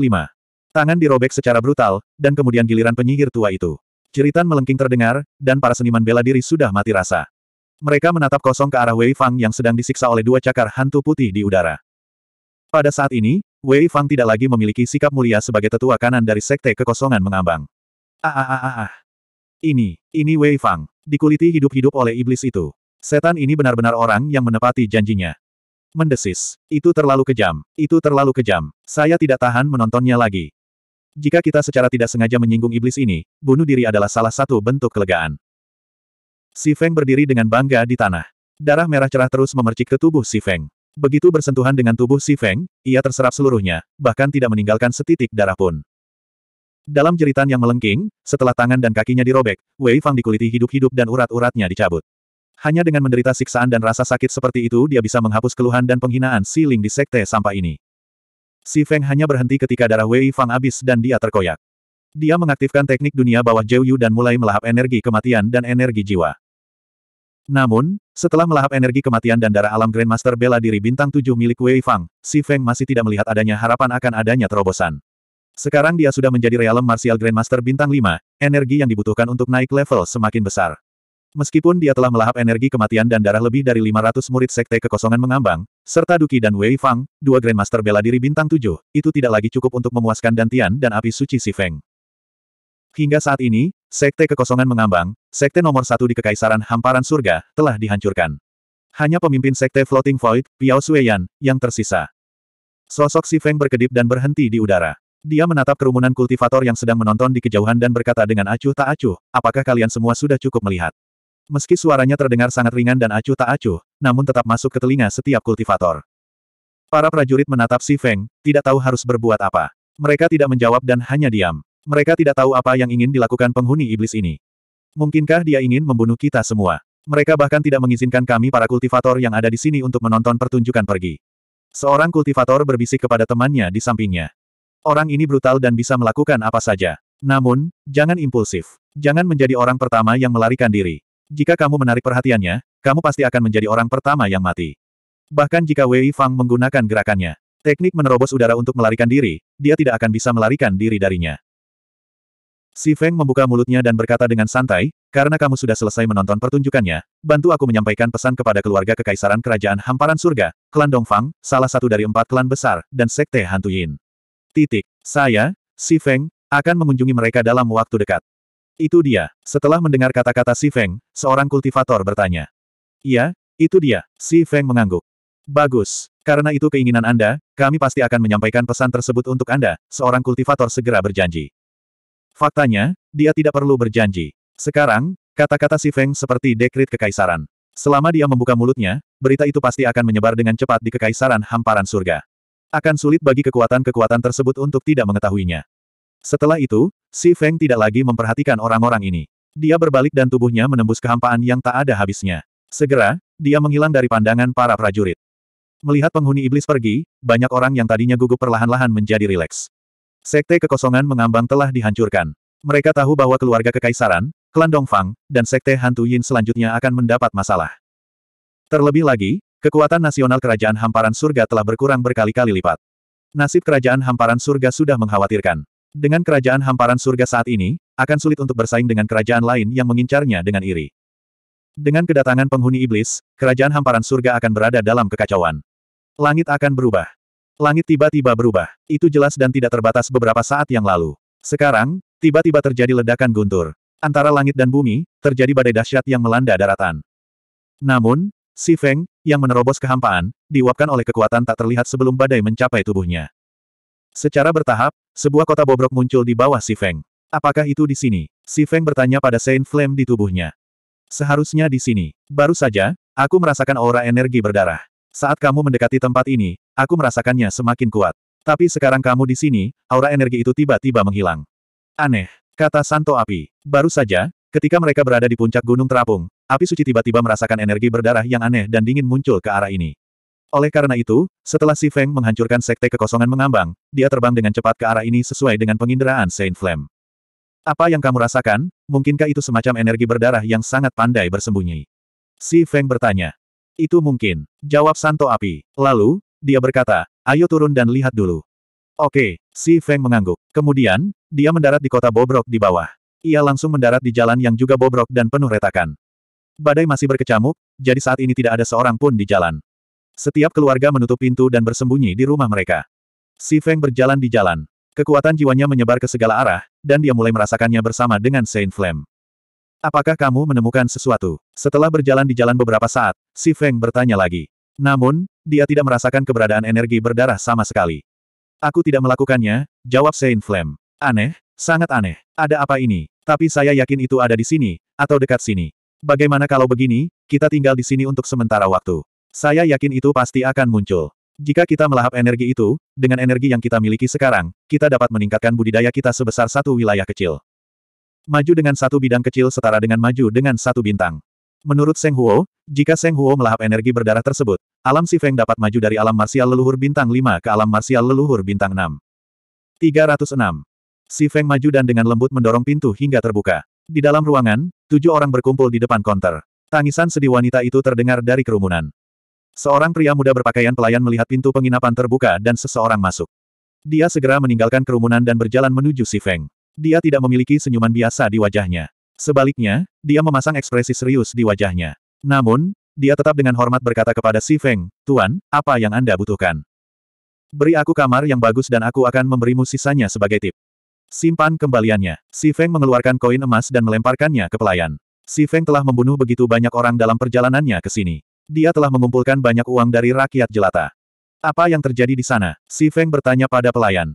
Tangan dirobek secara brutal, dan kemudian giliran penyihir tua itu. Jeritan melengking terdengar, dan para seniman bela diri sudah mati rasa. Mereka menatap kosong ke arah Wei Fang yang sedang disiksa oleh dua cakar hantu putih di udara. Pada saat ini, Wei Fang tidak lagi memiliki sikap mulia sebagai tetua kanan dari sekte kekosongan mengambang. Ah ah ah ah, ah. Ini, ini Wei Fang. Dikuliti hidup-hidup oleh iblis itu. Setan ini benar-benar orang yang menepati janjinya. Mendesis. Itu terlalu kejam. Itu terlalu kejam. Saya tidak tahan menontonnya lagi. Jika kita secara tidak sengaja menyinggung iblis ini, bunuh diri adalah salah satu bentuk kelegaan. Si Feng berdiri dengan bangga di tanah. Darah merah cerah terus memercik ke tubuh Si Feng. Begitu bersentuhan dengan tubuh Si Feng, ia terserap seluruhnya, bahkan tidak meninggalkan setitik darah pun. Dalam jeritan yang melengking, setelah tangan dan kakinya dirobek, Wei Fang dikuliti hidup-hidup dan urat-uratnya dicabut. Hanya dengan menderita siksaan dan rasa sakit seperti itu dia bisa menghapus keluhan dan penghinaan Si Ling di sekte sampah ini. Si Feng hanya berhenti ketika darah Wei Fang habis dan dia terkoyak. Dia mengaktifkan teknik dunia bawah Zhou Yu dan mulai melahap energi kematian dan energi jiwa. Namun, setelah melahap energi kematian dan darah alam Grandmaster bela diri bintang tujuh milik Wei Fang, si Feng masih tidak melihat adanya harapan akan adanya terobosan. Sekarang dia sudah menjadi realem martial Grandmaster bintang Lima, energi yang dibutuhkan untuk naik level semakin besar. Meskipun dia telah melahap energi kematian dan darah lebih dari 500 murid sekte kekosongan mengambang, serta Duki dan Wei Fang, dua Grandmaster bela diri bintang Tujuh, itu tidak lagi cukup untuk memuaskan Dantian dan api suci Si Feng. Hingga saat ini, sekte kekosongan mengambang, sekte nomor satu di Kekaisaran Hamparan Surga, telah dihancurkan. Hanya pemimpin sekte Floating Void, Piao Sueyan, yang tersisa. Sosok Si Feng berkedip dan berhenti di udara. Dia menatap kerumunan kultivator yang sedang menonton di kejauhan dan berkata dengan acuh tak acuh, apakah kalian semua sudah cukup melihat? Meski suaranya terdengar sangat ringan dan acuh tak acuh, namun tetap masuk ke telinga setiap kultivator. Para prajurit menatap si Feng, tidak tahu harus berbuat apa. Mereka tidak menjawab dan hanya diam. Mereka tidak tahu apa yang ingin dilakukan penghuni iblis ini. Mungkinkah dia ingin membunuh kita semua? Mereka bahkan tidak mengizinkan kami para kultivator yang ada di sini untuk menonton pertunjukan pergi. Seorang kultivator berbisik kepada temannya di sampingnya. Orang ini brutal dan bisa melakukan apa saja. Namun, jangan impulsif. Jangan menjadi orang pertama yang melarikan diri. Jika kamu menarik perhatiannya, kamu pasti akan menjadi orang pertama yang mati. Bahkan jika Wei Fang menggunakan gerakannya, teknik menerobos udara untuk melarikan diri, dia tidak akan bisa melarikan diri darinya. Si Feng membuka mulutnya dan berkata dengan santai, karena kamu sudah selesai menonton pertunjukannya, bantu aku menyampaikan pesan kepada keluarga kekaisaran kerajaan hamparan surga, klan Dongfang, salah satu dari empat klan besar, dan sekte Hantu Yin. Titik. Saya, Si Feng, akan mengunjungi mereka dalam waktu dekat. Itu dia. Setelah mendengar kata-kata Si Feng, seorang kultivator bertanya. Iya, itu dia. Si Feng mengangguk. Bagus. Karena itu keinginan Anda, kami pasti akan menyampaikan pesan tersebut untuk Anda, seorang kultivator segera berjanji. Faktanya, dia tidak perlu berjanji. Sekarang, kata-kata Si Feng seperti dekrit kekaisaran. Selama dia membuka mulutnya, berita itu pasti akan menyebar dengan cepat di kekaisaran hamparan surga. Akan sulit bagi kekuatan-kekuatan tersebut untuk tidak mengetahuinya. Setelah itu, Si Feng tidak lagi memperhatikan orang-orang ini. Dia berbalik dan tubuhnya menembus kehampaan yang tak ada habisnya. Segera, dia menghilang dari pandangan para prajurit. Melihat penghuni iblis pergi, banyak orang yang tadinya gugup perlahan-lahan menjadi rileks. Sekte kekosongan mengambang telah dihancurkan. Mereka tahu bahwa keluarga kekaisaran, klan Dongfang, dan sekte Hantu Yin selanjutnya akan mendapat masalah. Terlebih lagi, kekuatan nasional kerajaan hamparan surga telah berkurang berkali-kali lipat. Nasib kerajaan hamparan surga sudah mengkhawatirkan. Dengan kerajaan hamparan surga saat ini, akan sulit untuk bersaing dengan kerajaan lain yang mengincarnya dengan iri. Dengan kedatangan penghuni iblis, kerajaan hamparan surga akan berada dalam kekacauan. Langit akan berubah. Langit tiba-tiba berubah. Itu jelas dan tidak terbatas beberapa saat yang lalu. Sekarang, tiba-tiba terjadi ledakan guntur. Antara langit dan bumi, terjadi badai dahsyat yang melanda daratan. Namun, si Feng, yang menerobos kehampaan, diuapkan oleh kekuatan tak terlihat sebelum badai mencapai tubuhnya. Secara bertahap, sebuah kota bobrok muncul di bawah si Feng. Apakah itu di sini? Si Feng bertanya pada Saint Flame di tubuhnya. Seharusnya di sini. Baru saja, aku merasakan aura energi berdarah. Saat kamu mendekati tempat ini, aku merasakannya semakin kuat. Tapi sekarang kamu di sini, aura energi itu tiba-tiba menghilang. Aneh, kata Santo Api. Baru saja, ketika mereka berada di puncak gunung terapung, api suci tiba-tiba merasakan energi berdarah yang aneh dan dingin muncul ke arah ini. Oleh karena itu, setelah Si Feng menghancurkan sekte kekosongan mengambang, dia terbang dengan cepat ke arah ini sesuai dengan penginderaan Saint Flame. Apa yang kamu rasakan, mungkinkah itu semacam energi berdarah yang sangat pandai bersembunyi? Si Feng bertanya. Itu mungkin, jawab Santo Api. Lalu, dia berkata, ayo turun dan lihat dulu. Oke, Si Feng mengangguk. Kemudian, dia mendarat di kota Bobrok di bawah. Ia langsung mendarat di jalan yang juga bobrok dan penuh retakan. Badai masih berkecamuk, jadi saat ini tidak ada seorang pun di jalan. Setiap keluarga menutup pintu dan bersembunyi di rumah mereka. Si Feng berjalan di jalan. Kekuatan jiwanya menyebar ke segala arah, dan dia mulai merasakannya bersama dengan Saint Flame. Apakah kamu menemukan sesuatu? Setelah berjalan di jalan beberapa saat, si Feng bertanya lagi. Namun, dia tidak merasakan keberadaan energi berdarah sama sekali. Aku tidak melakukannya, jawab Saint Flame. Aneh, sangat aneh. Ada apa ini? Tapi saya yakin itu ada di sini, atau dekat sini. Bagaimana kalau begini, kita tinggal di sini untuk sementara waktu. Saya yakin itu pasti akan muncul. Jika kita melahap energi itu, dengan energi yang kita miliki sekarang, kita dapat meningkatkan budidaya kita sebesar satu wilayah kecil. Maju dengan satu bidang kecil setara dengan maju dengan satu bintang. Menurut Seng Huo, jika Seng Huo melahap energi berdarah tersebut, alam Si Feng dapat maju dari alam marsial leluhur bintang 5 ke alam marsial leluhur bintang 6. 306. Si Feng maju dan dengan lembut mendorong pintu hingga terbuka. Di dalam ruangan, tujuh orang berkumpul di depan konter. Tangisan sedih wanita itu terdengar dari kerumunan. Seorang pria muda berpakaian pelayan melihat pintu penginapan terbuka dan seseorang masuk. Dia segera meninggalkan kerumunan dan berjalan menuju si Feng. Dia tidak memiliki senyuman biasa di wajahnya. Sebaliknya, dia memasang ekspresi serius di wajahnya. Namun, dia tetap dengan hormat berkata kepada si Feng, Tuan, apa yang Anda butuhkan? Beri aku kamar yang bagus dan aku akan memberimu sisanya sebagai tip. Simpan kembaliannya. Si Feng mengeluarkan koin emas dan melemparkannya ke pelayan. Si Feng telah membunuh begitu banyak orang dalam perjalanannya ke sini. Dia telah mengumpulkan banyak uang dari rakyat jelata. Apa yang terjadi di sana? Si Feng bertanya pada pelayan.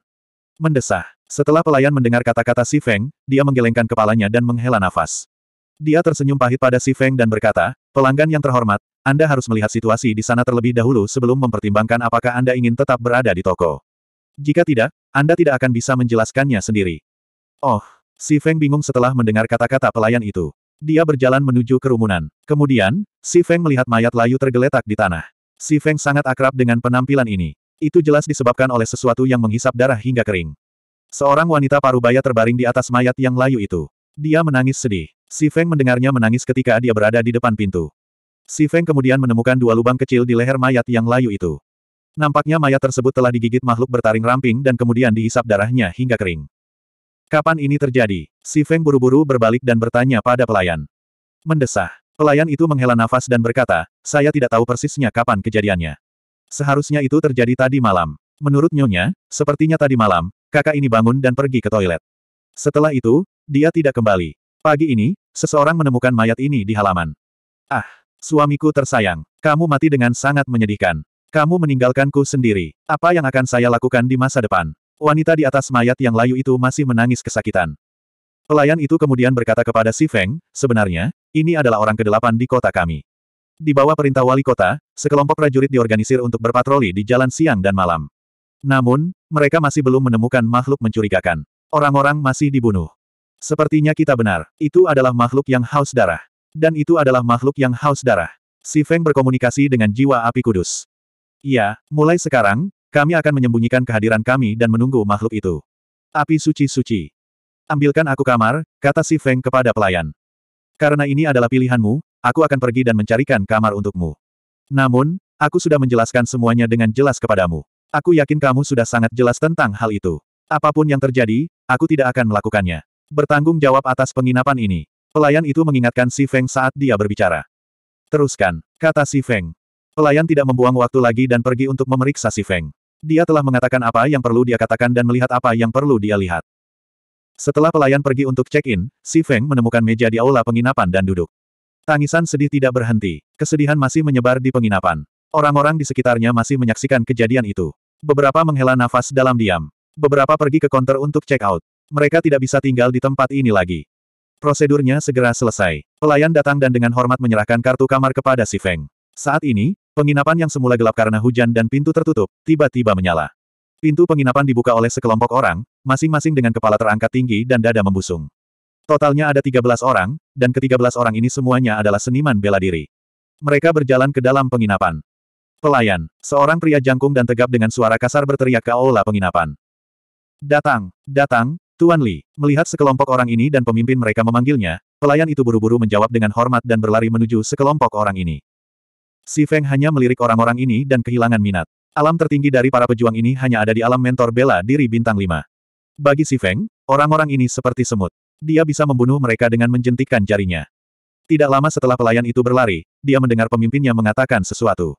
Mendesah. Setelah pelayan mendengar kata-kata Si Feng, dia menggelengkan kepalanya dan menghela nafas. Dia tersenyum pahit pada Si Feng dan berkata, pelanggan yang terhormat, Anda harus melihat situasi di sana terlebih dahulu sebelum mempertimbangkan apakah Anda ingin tetap berada di toko. Jika tidak, Anda tidak akan bisa menjelaskannya sendiri. Oh, Si Feng bingung setelah mendengar kata-kata pelayan itu. Dia berjalan menuju kerumunan. Kemudian, Si Feng melihat mayat layu tergeletak di tanah. Si Feng sangat akrab dengan penampilan ini. Itu jelas disebabkan oleh sesuatu yang menghisap darah hingga kering. Seorang wanita parubaya terbaring di atas mayat yang layu itu. Dia menangis sedih. Si Feng mendengarnya menangis ketika dia berada di depan pintu. Si Feng kemudian menemukan dua lubang kecil di leher mayat yang layu itu. Nampaknya mayat tersebut telah digigit makhluk bertaring ramping dan kemudian dihisap darahnya hingga kering. Kapan ini terjadi? Si Feng buru-buru berbalik dan bertanya pada pelayan. Mendesah. Pelayan itu menghela nafas dan berkata, saya tidak tahu persisnya kapan kejadiannya. Seharusnya itu terjadi tadi malam. Menurut Nyonya, sepertinya tadi malam, kakak ini bangun dan pergi ke toilet. Setelah itu, dia tidak kembali. Pagi ini, seseorang menemukan mayat ini di halaman. Ah, suamiku tersayang, kamu mati dengan sangat menyedihkan. Kamu meninggalkanku sendiri. Apa yang akan saya lakukan di masa depan? Wanita di atas mayat yang layu itu masih menangis kesakitan. Pelayan itu kemudian berkata kepada Si Feng, sebenarnya, ini adalah orang kedelapan di kota kami. Di bawah perintah wali kota, sekelompok prajurit diorganisir untuk berpatroli di jalan siang dan malam. Namun, mereka masih belum menemukan makhluk mencurigakan. Orang-orang masih dibunuh. Sepertinya kita benar, itu adalah makhluk yang haus darah. Dan itu adalah makhluk yang haus darah. Si Feng berkomunikasi dengan jiwa api kudus. Iya, mulai sekarang, kami akan menyembunyikan kehadiran kami dan menunggu makhluk itu. Api suci-suci. Ambilkan aku kamar, kata si Feng kepada pelayan. Karena ini adalah pilihanmu, aku akan pergi dan mencarikan kamar untukmu. Namun, aku sudah menjelaskan semuanya dengan jelas kepadamu. Aku yakin kamu sudah sangat jelas tentang hal itu. Apapun yang terjadi, aku tidak akan melakukannya. Bertanggung jawab atas penginapan ini. Pelayan itu mengingatkan Si Feng saat dia berbicara. Teruskan, kata Si Feng. Pelayan tidak membuang waktu lagi dan pergi untuk memeriksa Si Feng. Dia telah mengatakan apa yang perlu dia katakan dan melihat apa yang perlu dia lihat. Setelah pelayan pergi untuk check-in, Si Feng menemukan meja di aula penginapan dan duduk. Tangisan sedih tidak berhenti. Kesedihan masih menyebar di penginapan. Orang-orang di sekitarnya masih menyaksikan kejadian itu. Beberapa menghela nafas dalam diam. Beberapa pergi ke konter untuk check-out. Mereka tidak bisa tinggal di tempat ini lagi. Prosedurnya segera selesai. Pelayan datang dan dengan hormat menyerahkan kartu kamar kepada Si Feng. Saat ini, Penginapan yang semula gelap karena hujan dan pintu tertutup, tiba-tiba menyala. Pintu penginapan dibuka oleh sekelompok orang, masing-masing dengan kepala terangkat tinggi dan dada membusung. Totalnya ada 13 orang, dan ke-13 orang ini semuanya adalah seniman bela diri. Mereka berjalan ke dalam penginapan. Pelayan, seorang pria jangkung dan tegap dengan suara kasar berteriak ke aula penginapan. Datang, datang, Tuan Li. Melihat sekelompok orang ini dan pemimpin mereka memanggilnya, pelayan itu buru-buru menjawab dengan hormat dan berlari menuju sekelompok orang ini. Si Feng hanya melirik orang-orang ini dan kehilangan minat. Alam tertinggi dari para pejuang ini hanya ada di alam mentor bela diri bintang lima. Bagi Si Feng, orang-orang ini seperti semut. Dia bisa membunuh mereka dengan menjentikkan jarinya. Tidak lama setelah pelayan itu berlari, dia mendengar pemimpinnya mengatakan sesuatu.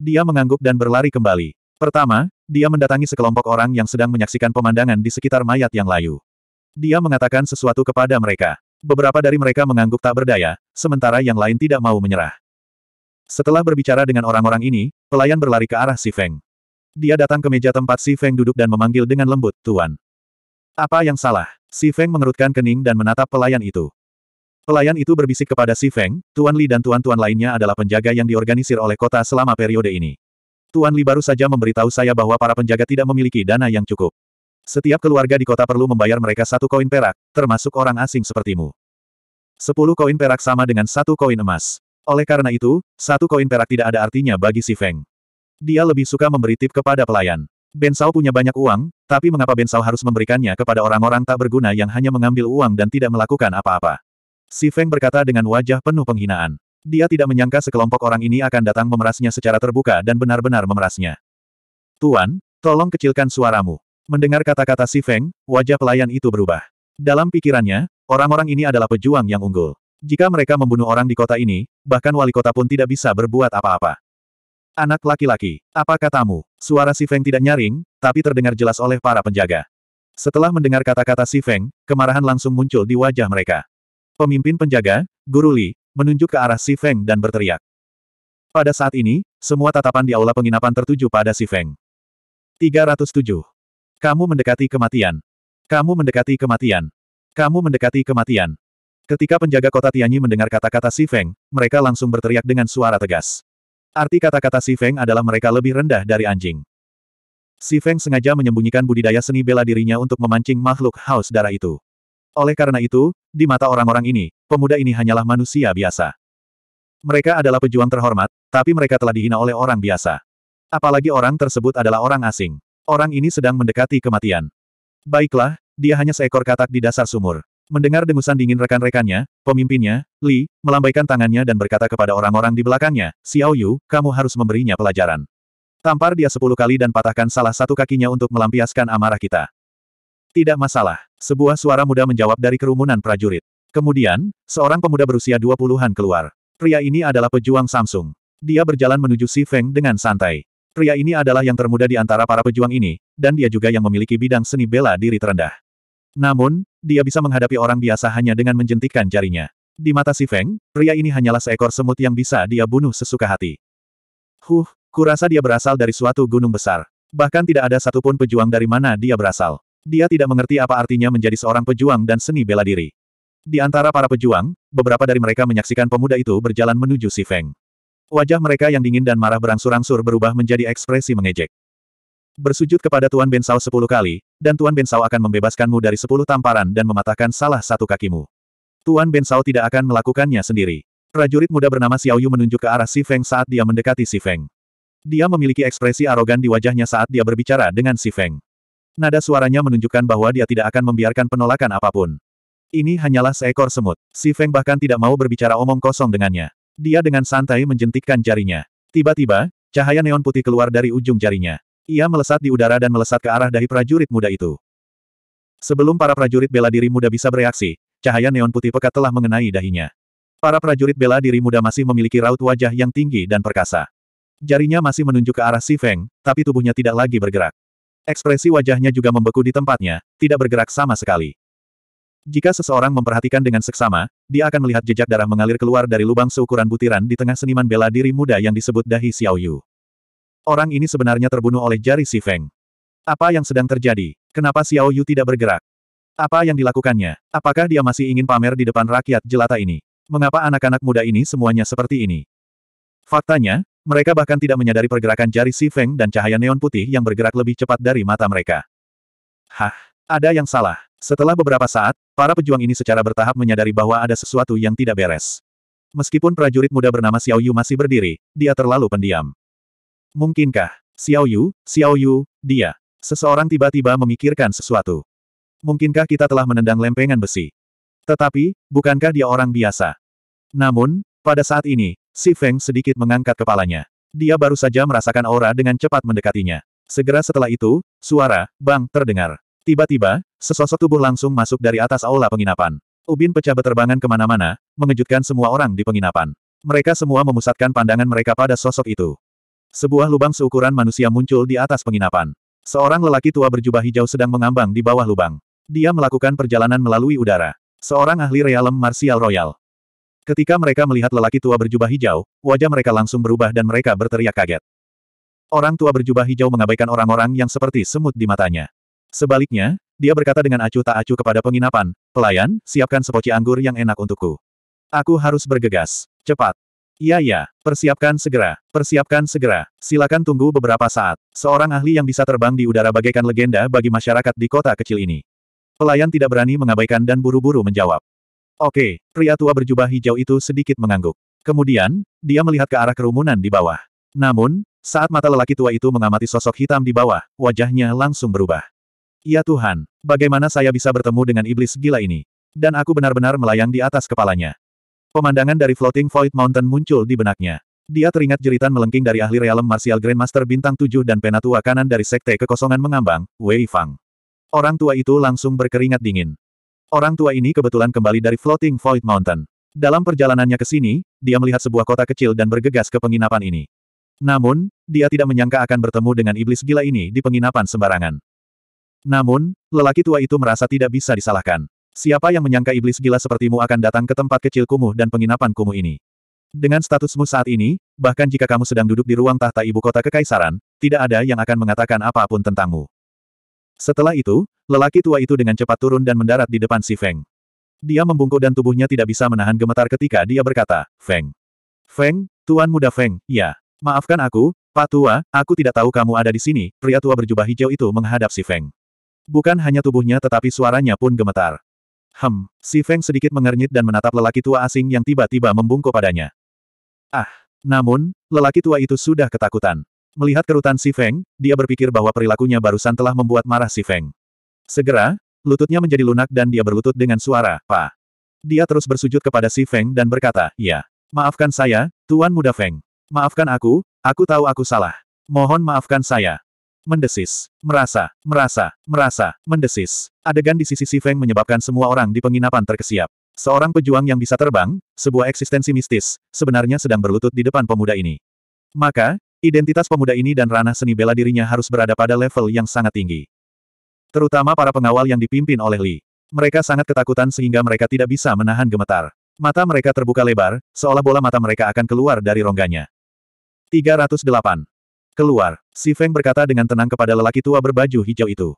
Dia mengangguk dan berlari kembali. Pertama, dia mendatangi sekelompok orang yang sedang menyaksikan pemandangan di sekitar mayat yang layu. Dia mengatakan sesuatu kepada mereka. Beberapa dari mereka mengangguk tak berdaya, sementara yang lain tidak mau menyerah. Setelah berbicara dengan orang-orang ini, pelayan berlari ke arah Si Feng. Dia datang ke meja tempat Si Feng duduk dan memanggil dengan lembut, Tuan. Apa yang salah? Si Feng mengerutkan kening dan menatap pelayan itu. Pelayan itu berbisik kepada Si Feng, Tuan Li dan tuan-tuan lainnya adalah penjaga yang diorganisir oleh kota selama periode ini. Tuan Li baru saja memberitahu saya bahwa para penjaga tidak memiliki dana yang cukup. Setiap keluarga di kota perlu membayar mereka satu koin perak, termasuk orang asing sepertimu. Sepuluh koin perak sama dengan satu koin emas. Oleh karena itu, satu koin perak tidak ada artinya bagi si Feng. Dia lebih suka memberi tip kepada pelayan. Ben Sao punya banyak uang, tapi mengapa Ben Sao harus memberikannya kepada orang-orang tak berguna yang hanya mengambil uang dan tidak melakukan apa-apa? Si Feng berkata dengan wajah penuh penghinaan. Dia tidak menyangka sekelompok orang ini akan datang memerasnya secara terbuka dan benar-benar memerasnya. Tuan, tolong kecilkan suaramu. Mendengar kata-kata si Feng, wajah pelayan itu berubah. Dalam pikirannya, orang-orang ini adalah pejuang yang unggul. Jika mereka membunuh orang di kota ini, bahkan wali kota pun tidak bisa berbuat apa-apa. Anak laki-laki, apa katamu? Suara Si Feng tidak nyaring, tapi terdengar jelas oleh para penjaga. Setelah mendengar kata-kata Si Feng, kemarahan langsung muncul di wajah mereka. Pemimpin penjaga, Guru Li, menunjuk ke arah Si Feng dan berteriak. Pada saat ini, semua tatapan di aula penginapan tertuju pada Si Feng. 307. Kamu mendekati kematian. Kamu mendekati kematian. Kamu mendekati kematian. Ketika penjaga kota Tianyi mendengar kata-kata Si Feng, mereka langsung berteriak dengan suara tegas. Arti kata-kata Si Feng adalah mereka lebih rendah dari anjing. Si Feng sengaja menyembunyikan budidaya seni bela dirinya untuk memancing makhluk haus darah itu. Oleh karena itu, di mata orang-orang ini, pemuda ini hanyalah manusia biasa. Mereka adalah pejuang terhormat, tapi mereka telah dihina oleh orang biasa. Apalagi orang tersebut adalah orang asing. Orang ini sedang mendekati kematian. Baiklah, dia hanya seekor katak di dasar sumur. Mendengar dengusan dingin rekan-rekannya, pemimpinnya, Li, melambaikan tangannya dan berkata kepada orang-orang di belakangnya, Xiao Yu, kamu harus memberinya pelajaran. Tampar dia sepuluh kali dan patahkan salah satu kakinya untuk melampiaskan amarah kita. Tidak masalah, sebuah suara muda menjawab dari kerumunan prajurit. Kemudian, seorang pemuda berusia dua puluhan keluar. Pria ini adalah pejuang Samsung. Dia berjalan menuju Si Feng dengan santai. Pria ini adalah yang termuda di antara para pejuang ini, dan dia juga yang memiliki bidang seni bela diri terendah. Namun, dia bisa menghadapi orang biasa hanya dengan menjentikkan jarinya. Di mata si Feng, pria ini hanyalah seekor semut yang bisa dia bunuh sesuka hati. Huh, kurasa dia berasal dari suatu gunung besar. Bahkan tidak ada satupun pejuang dari mana dia berasal. Dia tidak mengerti apa artinya menjadi seorang pejuang dan seni bela diri. Di antara para pejuang, beberapa dari mereka menyaksikan pemuda itu berjalan menuju si Feng. Wajah mereka yang dingin dan marah berangsur-angsur berubah menjadi ekspresi mengejek. Bersujud kepada Tuan Bensau sepuluh kali, dan Tuan Bensau akan membebaskanmu dari sepuluh tamparan dan mematahkan salah satu kakimu. Tuan Bensau tidak akan melakukannya sendiri. Prajurit muda bernama Xiaoyu menunjuk ke arah Si Feng saat dia mendekati Si Feng. Dia memiliki ekspresi arogan di wajahnya saat dia berbicara dengan Si Feng. Nada suaranya menunjukkan bahwa dia tidak akan membiarkan penolakan apapun. Ini hanyalah seekor semut. Si Feng bahkan tidak mau berbicara omong kosong dengannya. Dia dengan santai menjentikkan jarinya. Tiba-tiba, cahaya neon putih keluar dari ujung jarinya. Ia melesat di udara dan melesat ke arah dahi prajurit muda itu. Sebelum para prajurit bela diri muda bisa bereaksi, cahaya neon putih pekat telah mengenai dahinya. Para prajurit bela diri muda masih memiliki raut wajah yang tinggi dan perkasa. Jarinya masih menunjuk ke arah Si Feng, tapi tubuhnya tidak lagi bergerak. Ekspresi wajahnya juga membeku di tempatnya, tidak bergerak sama sekali. Jika seseorang memperhatikan dengan seksama, dia akan melihat jejak darah mengalir keluar dari lubang seukuran butiran di tengah seniman bela diri muda yang disebut Dahi Xiaoyu. Orang ini sebenarnya terbunuh oleh jari Si Feng. Apa yang sedang terjadi? Kenapa Xiao Yu tidak bergerak? Apa yang dilakukannya? Apakah dia masih ingin pamer di depan rakyat jelata ini? Mengapa anak-anak muda ini semuanya seperti ini? Faktanya, mereka bahkan tidak menyadari pergerakan jari Si Feng dan cahaya neon putih yang bergerak lebih cepat dari mata mereka. Hah, ada yang salah. Setelah beberapa saat, para pejuang ini secara bertahap menyadari bahwa ada sesuatu yang tidak beres. Meskipun prajurit muda bernama Xiao Yu masih berdiri, dia terlalu pendiam. Mungkinkah? Xiao Yu, Xiao Yu, dia. Seseorang tiba-tiba memikirkan sesuatu. Mungkinkah kita telah menendang lempengan besi? Tetapi, bukankah dia orang biasa? Namun, pada saat ini, Si Feng sedikit mengangkat kepalanya. Dia baru saja merasakan aura dengan cepat mendekatinya. Segera setelah itu, suara, bang, terdengar. Tiba-tiba, sesosok tubuh langsung masuk dari atas aula penginapan. Ubin pecah beterbangan kemana-mana, mengejutkan semua orang di penginapan. Mereka semua memusatkan pandangan mereka pada sosok itu. Sebuah lubang seukuran manusia muncul di atas penginapan. Seorang lelaki tua berjubah hijau sedang mengambang di bawah lubang. Dia melakukan perjalanan melalui udara. Seorang ahli realem martial royal. Ketika mereka melihat lelaki tua berjubah hijau, wajah mereka langsung berubah dan mereka berteriak kaget. Orang tua berjubah hijau mengabaikan orang-orang yang seperti semut di matanya. Sebaliknya, dia berkata dengan acuh tak acuh kepada penginapan, pelayan, siapkan sepoci anggur yang enak untukku. Aku harus bergegas. Cepat. Iya ya, persiapkan segera, persiapkan segera, silakan tunggu beberapa saat. Seorang ahli yang bisa terbang di udara bagaikan legenda bagi masyarakat di kota kecil ini. Pelayan tidak berani mengabaikan dan buru-buru menjawab. Oke, pria tua berjubah hijau itu sedikit mengangguk. Kemudian, dia melihat ke arah kerumunan di bawah. Namun, saat mata lelaki tua itu mengamati sosok hitam di bawah, wajahnya langsung berubah. Ya Tuhan, bagaimana saya bisa bertemu dengan iblis gila ini? Dan aku benar-benar melayang di atas kepalanya. Pemandangan dari Floating Void Mountain muncul di benaknya. Dia teringat jeritan melengking dari ahli realem martial Grandmaster Bintang 7 dan penatua kanan dari Sekte Kekosongan Mengambang, Wei Fang. Orang tua itu langsung berkeringat dingin. Orang tua ini kebetulan kembali dari Floating Void Mountain. Dalam perjalanannya ke sini, dia melihat sebuah kota kecil dan bergegas ke penginapan ini. Namun, dia tidak menyangka akan bertemu dengan iblis gila ini di penginapan sembarangan. Namun, lelaki tua itu merasa tidak bisa disalahkan. Siapa yang menyangka iblis gila sepertimu akan datang ke tempat kecil kumuh dan penginapan kumuh ini? Dengan statusmu saat ini, bahkan jika kamu sedang duduk di ruang tahta ibu kota kekaisaran, tidak ada yang akan mengatakan apapun tentangmu. Setelah itu, lelaki tua itu dengan cepat turun dan mendarat di depan si Feng. Dia membungkuk dan tubuhnya tidak bisa menahan gemetar ketika dia berkata, Feng. Feng, Tuan Muda Feng, ya. Maafkan aku, Pak Tua, aku tidak tahu kamu ada di sini, pria tua berjubah hijau itu menghadap si Feng. Bukan hanya tubuhnya tetapi suaranya pun gemetar. Hem, si Feng sedikit mengernyit dan menatap lelaki tua asing yang tiba-tiba membungkuk padanya. Ah, namun, lelaki tua itu sudah ketakutan. Melihat kerutan si Feng, dia berpikir bahwa perilakunya barusan telah membuat marah si Feng. Segera, lututnya menjadi lunak dan dia berlutut dengan suara, Pa. Dia terus bersujud kepada si Feng dan berkata, Ya, maafkan saya, Tuan Muda Feng. Maafkan aku, aku tahu aku salah. Mohon maafkan saya mendesis, merasa, merasa, merasa, mendesis. Adegan di sisi Si Feng menyebabkan semua orang di penginapan terkesiap. Seorang pejuang yang bisa terbang, sebuah eksistensi mistis, sebenarnya sedang berlutut di depan pemuda ini. Maka, identitas pemuda ini dan ranah seni bela dirinya harus berada pada level yang sangat tinggi. Terutama para pengawal yang dipimpin oleh Li. Mereka sangat ketakutan sehingga mereka tidak bisa menahan gemetar. Mata mereka terbuka lebar, seolah bola mata mereka akan keluar dari rongganya. 308. Keluar, Si Feng berkata dengan tenang kepada lelaki tua berbaju hijau itu.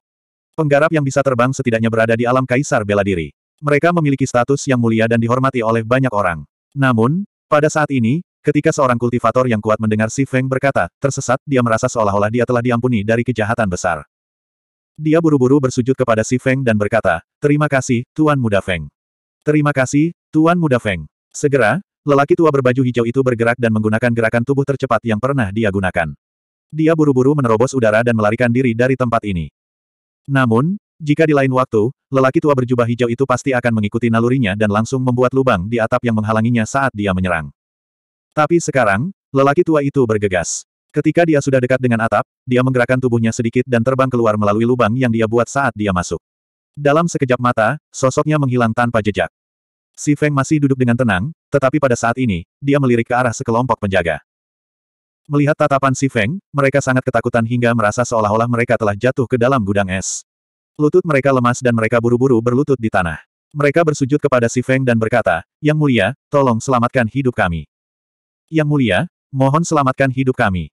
Penggarap yang bisa terbang setidaknya berada di alam kaisar bela diri. Mereka memiliki status yang mulia dan dihormati oleh banyak orang. Namun, pada saat ini, ketika seorang kultivator yang kuat mendengar Si Feng berkata, tersesat, dia merasa seolah-olah dia telah diampuni dari kejahatan besar. Dia buru-buru bersujud kepada Si Feng dan berkata, Terima kasih, Tuan Muda Feng. Terima kasih, Tuan Muda Feng. Segera, lelaki tua berbaju hijau itu bergerak dan menggunakan gerakan tubuh tercepat yang pernah dia gunakan. Dia buru-buru menerobos udara dan melarikan diri dari tempat ini. Namun, jika di lain waktu, lelaki tua berjubah hijau itu pasti akan mengikuti nalurinya dan langsung membuat lubang di atap yang menghalanginya saat dia menyerang. Tapi sekarang, lelaki tua itu bergegas. Ketika dia sudah dekat dengan atap, dia menggerakkan tubuhnya sedikit dan terbang keluar melalui lubang yang dia buat saat dia masuk. Dalam sekejap mata, sosoknya menghilang tanpa jejak. Si Feng masih duduk dengan tenang, tetapi pada saat ini, dia melirik ke arah sekelompok penjaga. Melihat tatapan si Feng, mereka sangat ketakutan hingga merasa seolah-olah mereka telah jatuh ke dalam gudang es. Lutut mereka lemas dan mereka buru-buru berlutut di tanah. Mereka bersujud kepada si Feng dan berkata, Yang mulia, tolong selamatkan hidup kami. Yang mulia, mohon selamatkan hidup kami.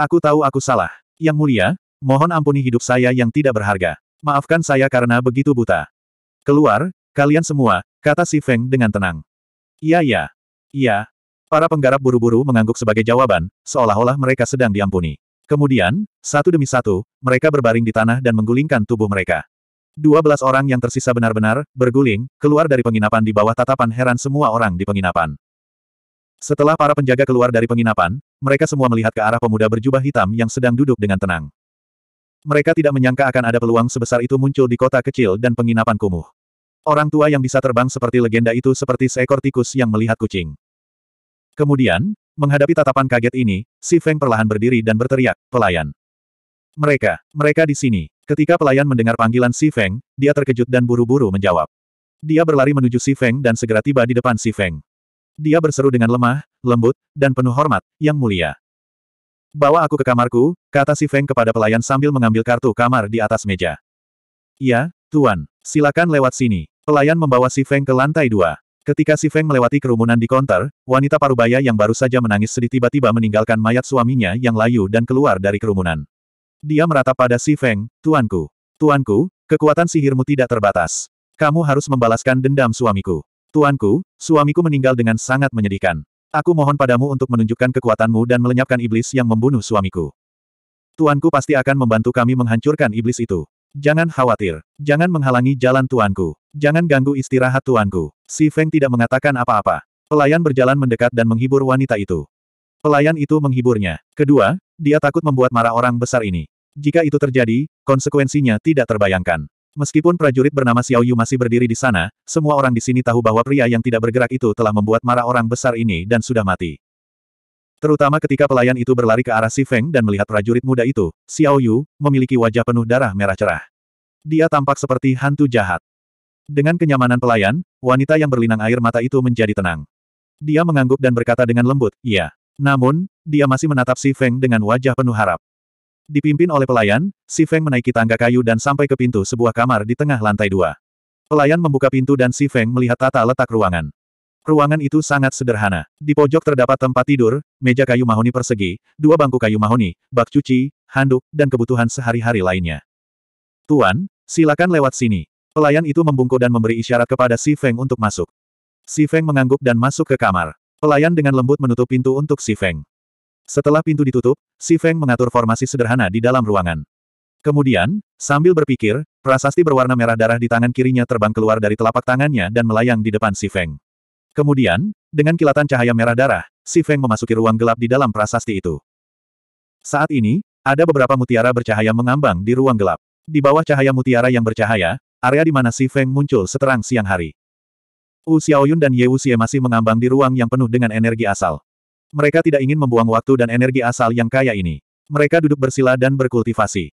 Aku tahu aku salah. Yang mulia, mohon ampuni hidup saya yang tidak berharga. Maafkan saya karena begitu buta. Keluar, kalian semua, kata si Feng dengan tenang. Iya iya. Iya, Para penggarap buru-buru mengangguk sebagai jawaban, seolah-olah mereka sedang diampuni. Kemudian, satu demi satu, mereka berbaring di tanah dan menggulingkan tubuh mereka. Dua belas orang yang tersisa benar-benar, berguling, keluar dari penginapan di bawah tatapan heran semua orang di penginapan. Setelah para penjaga keluar dari penginapan, mereka semua melihat ke arah pemuda berjubah hitam yang sedang duduk dengan tenang. Mereka tidak menyangka akan ada peluang sebesar itu muncul di kota kecil dan penginapan kumuh. Orang tua yang bisa terbang seperti legenda itu seperti seekor tikus yang melihat kucing. Kemudian, menghadapi tatapan kaget ini, si Feng perlahan berdiri dan berteriak, pelayan. Mereka, mereka di sini. Ketika pelayan mendengar panggilan si Feng, dia terkejut dan buru-buru menjawab. Dia berlari menuju si Feng dan segera tiba di depan si Feng. Dia berseru dengan lemah, lembut, dan penuh hormat, yang mulia. Bawa aku ke kamarku, kata si Feng kepada pelayan sambil mengambil kartu kamar di atas meja. Ya, Tuan, silakan lewat sini. Pelayan membawa si Feng ke lantai dua. Ketika Si Feng melewati kerumunan di konter, wanita parubaya yang baru saja menangis sedih tiba-tiba meninggalkan mayat suaminya yang layu dan keluar dari kerumunan. Dia meratap pada Si Feng, Tuanku. Tuanku, kekuatan sihirmu tidak terbatas. Kamu harus membalaskan dendam suamiku. Tuanku, suamiku meninggal dengan sangat menyedihkan. Aku mohon padamu untuk menunjukkan kekuatanmu dan melenyapkan iblis yang membunuh suamiku. Tuanku pasti akan membantu kami menghancurkan iblis itu. Jangan khawatir. Jangan menghalangi jalan tuanku. Jangan ganggu istirahat tuanku. Si Feng tidak mengatakan apa-apa. Pelayan berjalan mendekat dan menghibur wanita itu. Pelayan itu menghiburnya. Kedua, dia takut membuat marah orang besar ini. Jika itu terjadi, konsekuensinya tidak terbayangkan. Meskipun prajurit bernama Xiao Yu masih berdiri di sana, semua orang di sini tahu bahwa pria yang tidak bergerak itu telah membuat marah orang besar ini dan sudah mati. Terutama ketika pelayan itu berlari ke arah Si Feng dan melihat prajurit muda itu, Xiao Yu, memiliki wajah penuh darah merah cerah. Dia tampak seperti hantu jahat. Dengan kenyamanan pelayan, wanita yang berlinang air mata itu menjadi tenang. Dia mengangguk dan berkata dengan lembut, iya. Namun, dia masih menatap Si Feng dengan wajah penuh harap. Dipimpin oleh pelayan, Si Feng menaiki tangga kayu dan sampai ke pintu sebuah kamar di tengah lantai dua. Pelayan membuka pintu dan Si Feng melihat tata letak ruangan. Ruangan itu sangat sederhana. Di pojok terdapat tempat tidur, meja kayu mahoni persegi, dua bangku kayu mahoni, bak cuci, handuk, dan kebutuhan sehari-hari lainnya. Tuan, silakan lewat sini. Pelayan itu membungkuk dan memberi isyarat kepada Si Feng untuk masuk. Si Feng mengangguk dan masuk ke kamar. Pelayan dengan lembut menutup pintu untuk Si Feng. Setelah pintu ditutup, Si Feng mengatur formasi sederhana di dalam ruangan. Kemudian, sambil berpikir, prasasti berwarna merah darah di tangan kirinya terbang keluar dari telapak tangannya dan melayang di depan Si Feng. Kemudian, dengan kilatan cahaya merah darah, Si Feng memasuki ruang gelap di dalam prasasti itu. Saat ini, ada beberapa mutiara bercahaya mengambang di ruang gelap. Di bawah cahaya mutiara yang bercahaya, area di mana Si Feng muncul seterang siang hari. Wu Xiaoyun dan Ye Wuxie masih mengambang di ruang yang penuh dengan energi asal. Mereka tidak ingin membuang waktu dan energi asal yang kaya ini. Mereka duduk bersila dan berkultivasi.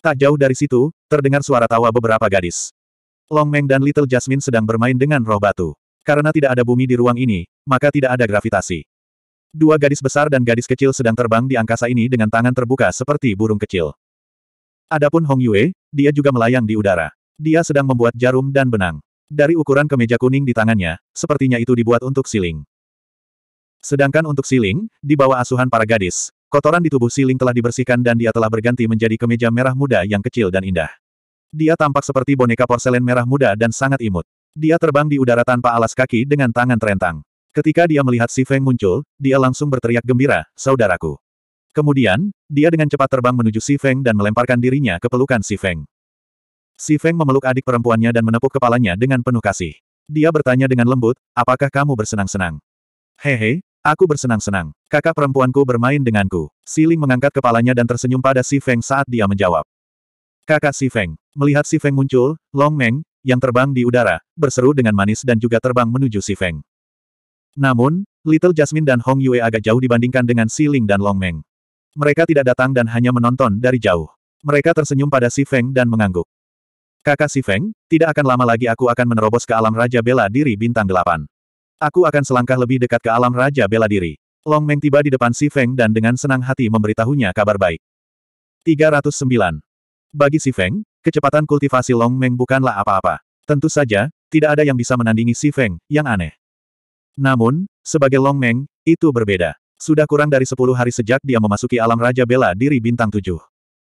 Tak jauh dari situ, terdengar suara tawa beberapa gadis. Long Meng dan Little Jasmine sedang bermain dengan roh batu. Karena tidak ada bumi di ruang ini, maka tidak ada gravitasi. Dua gadis besar dan gadis kecil sedang terbang di angkasa ini dengan tangan terbuka seperti burung kecil. Adapun Hong Yue, dia juga melayang di udara. Dia sedang membuat jarum dan benang. Dari ukuran kemeja kuning di tangannya, sepertinya itu dibuat untuk siling. Sedangkan untuk siling, di bawah asuhan para gadis, kotoran di tubuh siling telah dibersihkan dan dia telah berganti menjadi kemeja merah muda yang kecil dan indah. Dia tampak seperti boneka porselen merah muda dan sangat imut. Dia terbang di udara tanpa alas kaki dengan tangan terentang. Ketika dia melihat Si Feng muncul, dia langsung berteriak gembira, saudaraku. Kemudian, dia dengan cepat terbang menuju Si Feng dan melemparkan dirinya ke pelukan Si Feng. Si Feng memeluk adik perempuannya dan menepuk kepalanya dengan penuh kasih. Dia bertanya dengan lembut, apakah kamu bersenang-senang? Hehe, aku bersenang-senang. Kakak perempuanku bermain denganku. Ling mengangkat kepalanya dan tersenyum pada Si Feng saat dia menjawab. Kakak Si Feng. Melihat Si Feng muncul, Long Meng, yang terbang di udara, berseru dengan manis dan juga terbang menuju Si Feng. Namun, Little Jasmine dan Hong Yue agak jauh dibandingkan dengan Si Ling dan Long Meng. Mereka tidak datang dan hanya menonton dari jauh. Mereka tersenyum pada Si Feng dan mengangguk. Kakak Si Feng, tidak akan lama lagi aku akan menerobos ke alam Raja Bela Diri Bintang Delapan. Aku akan selangkah lebih dekat ke alam Raja Bela Diri. Long Meng tiba di depan Si Feng dan dengan senang hati memberitahunya kabar baik. 309. Bagi Si Feng, Kecepatan kultivasi Long Meng bukanlah apa-apa. Tentu saja, tidak ada yang bisa menandingi Si Feng, yang aneh. Namun, sebagai Long Meng, itu berbeda. Sudah kurang dari sepuluh hari sejak dia memasuki alam Raja Bela Diri Bintang Tujuh.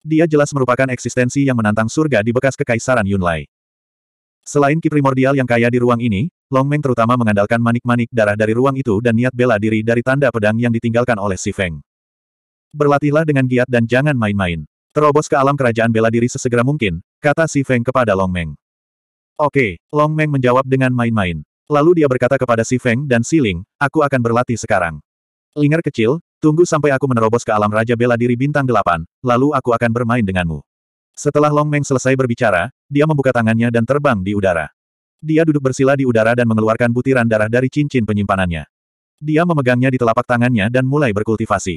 Dia jelas merupakan eksistensi yang menantang surga di bekas kekaisaran Yunlai. Selain ki primordial yang kaya di ruang ini, Long Meng terutama mengandalkan manik-manik darah dari ruang itu dan niat bela diri dari tanda pedang yang ditinggalkan oleh Si Feng. Berlatihlah dengan giat dan jangan main-main. Terobos ke alam kerajaan bela diri sesegera mungkin, kata Si Feng kepada Long Meng. Oke, Long Meng menjawab dengan main-main. Lalu dia berkata kepada Si Feng dan Si Ling, aku akan berlatih sekarang. Ling'er kecil, tunggu sampai aku menerobos ke alam Raja Bela Diri Bintang Delapan, lalu aku akan bermain denganmu. Setelah Long Meng selesai berbicara, dia membuka tangannya dan terbang di udara. Dia duduk bersila di udara dan mengeluarkan butiran darah dari cincin penyimpanannya. Dia memegangnya di telapak tangannya dan mulai berkultivasi.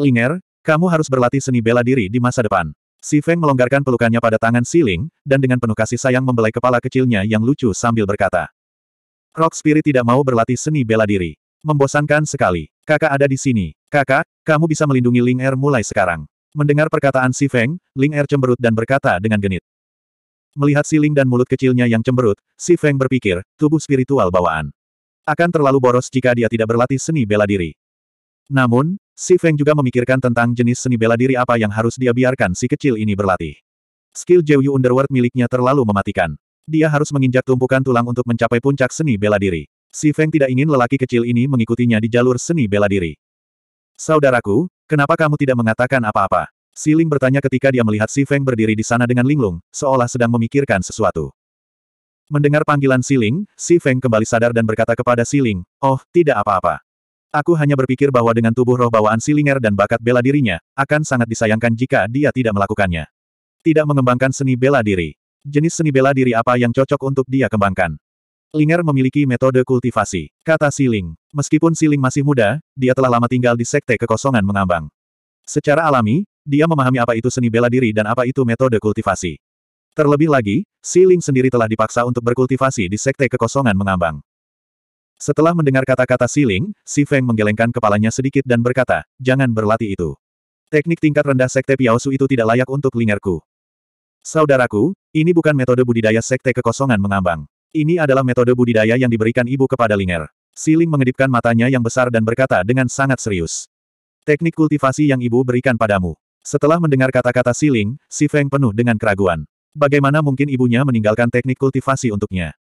Linger, kamu harus berlatih seni bela diri di masa depan. Si Feng melonggarkan pelukannya pada tangan Siling, dan dengan penuh kasih sayang membelai kepala kecilnya yang lucu sambil berkata. Rock Spirit tidak mau berlatih seni bela diri. Membosankan sekali. Kakak ada di sini. Kakak, kamu bisa melindungi Ling Er mulai sekarang. Mendengar perkataan Si Feng, Ling Er cemberut dan berkata dengan genit. Melihat Siling dan mulut kecilnya yang cemberut, Si Feng berpikir, tubuh spiritual bawaan. Akan terlalu boros jika dia tidak berlatih seni bela diri. Namun, Si Feng juga memikirkan tentang jenis seni bela diri apa yang harus dia biarkan si kecil ini berlatih. Skill Jeyu Underworld miliknya terlalu mematikan. Dia harus menginjak tumpukan tulang untuk mencapai puncak seni bela diri. Si Feng tidak ingin lelaki kecil ini mengikutinya di jalur seni bela diri. Saudaraku, kenapa kamu tidak mengatakan apa-apa? Si Ling bertanya ketika dia melihat Si Feng berdiri di sana dengan linglung, seolah sedang memikirkan sesuatu. Mendengar panggilan Si Ling, Si Feng kembali sadar dan berkata kepada Si Ling, Oh, tidak apa-apa. Aku hanya berpikir bahwa dengan tubuh roh bawaan Silinger dan bakat bela dirinya, akan sangat disayangkan jika dia tidak melakukannya. Tidak mengembangkan seni bela diri. Jenis seni bela diri apa yang cocok untuk dia kembangkan? Linger memiliki metode kultivasi, kata Siling. Meskipun Siling masih muda, dia telah lama tinggal di sekte kekosongan mengambang. Secara alami, dia memahami apa itu seni bela diri dan apa itu metode kultivasi. Terlebih lagi, Siling sendiri telah dipaksa untuk berkultivasi di sekte kekosongan mengambang. Setelah mendengar kata-kata siling, Si Feng menggelengkan kepalanya sedikit dan berkata, jangan berlatih itu. Teknik tingkat rendah Sekte Piaosu itu tidak layak untuk lingerku. Saudaraku, ini bukan metode budidaya Sekte Kekosongan Mengambang. Ini adalah metode budidaya yang diberikan ibu kepada Linger. Siling mengedipkan matanya yang besar dan berkata dengan sangat serius. Teknik kultivasi yang ibu berikan padamu. Setelah mendengar kata-kata Siling, Si Feng penuh dengan keraguan. Bagaimana mungkin ibunya meninggalkan teknik kultivasi untuknya?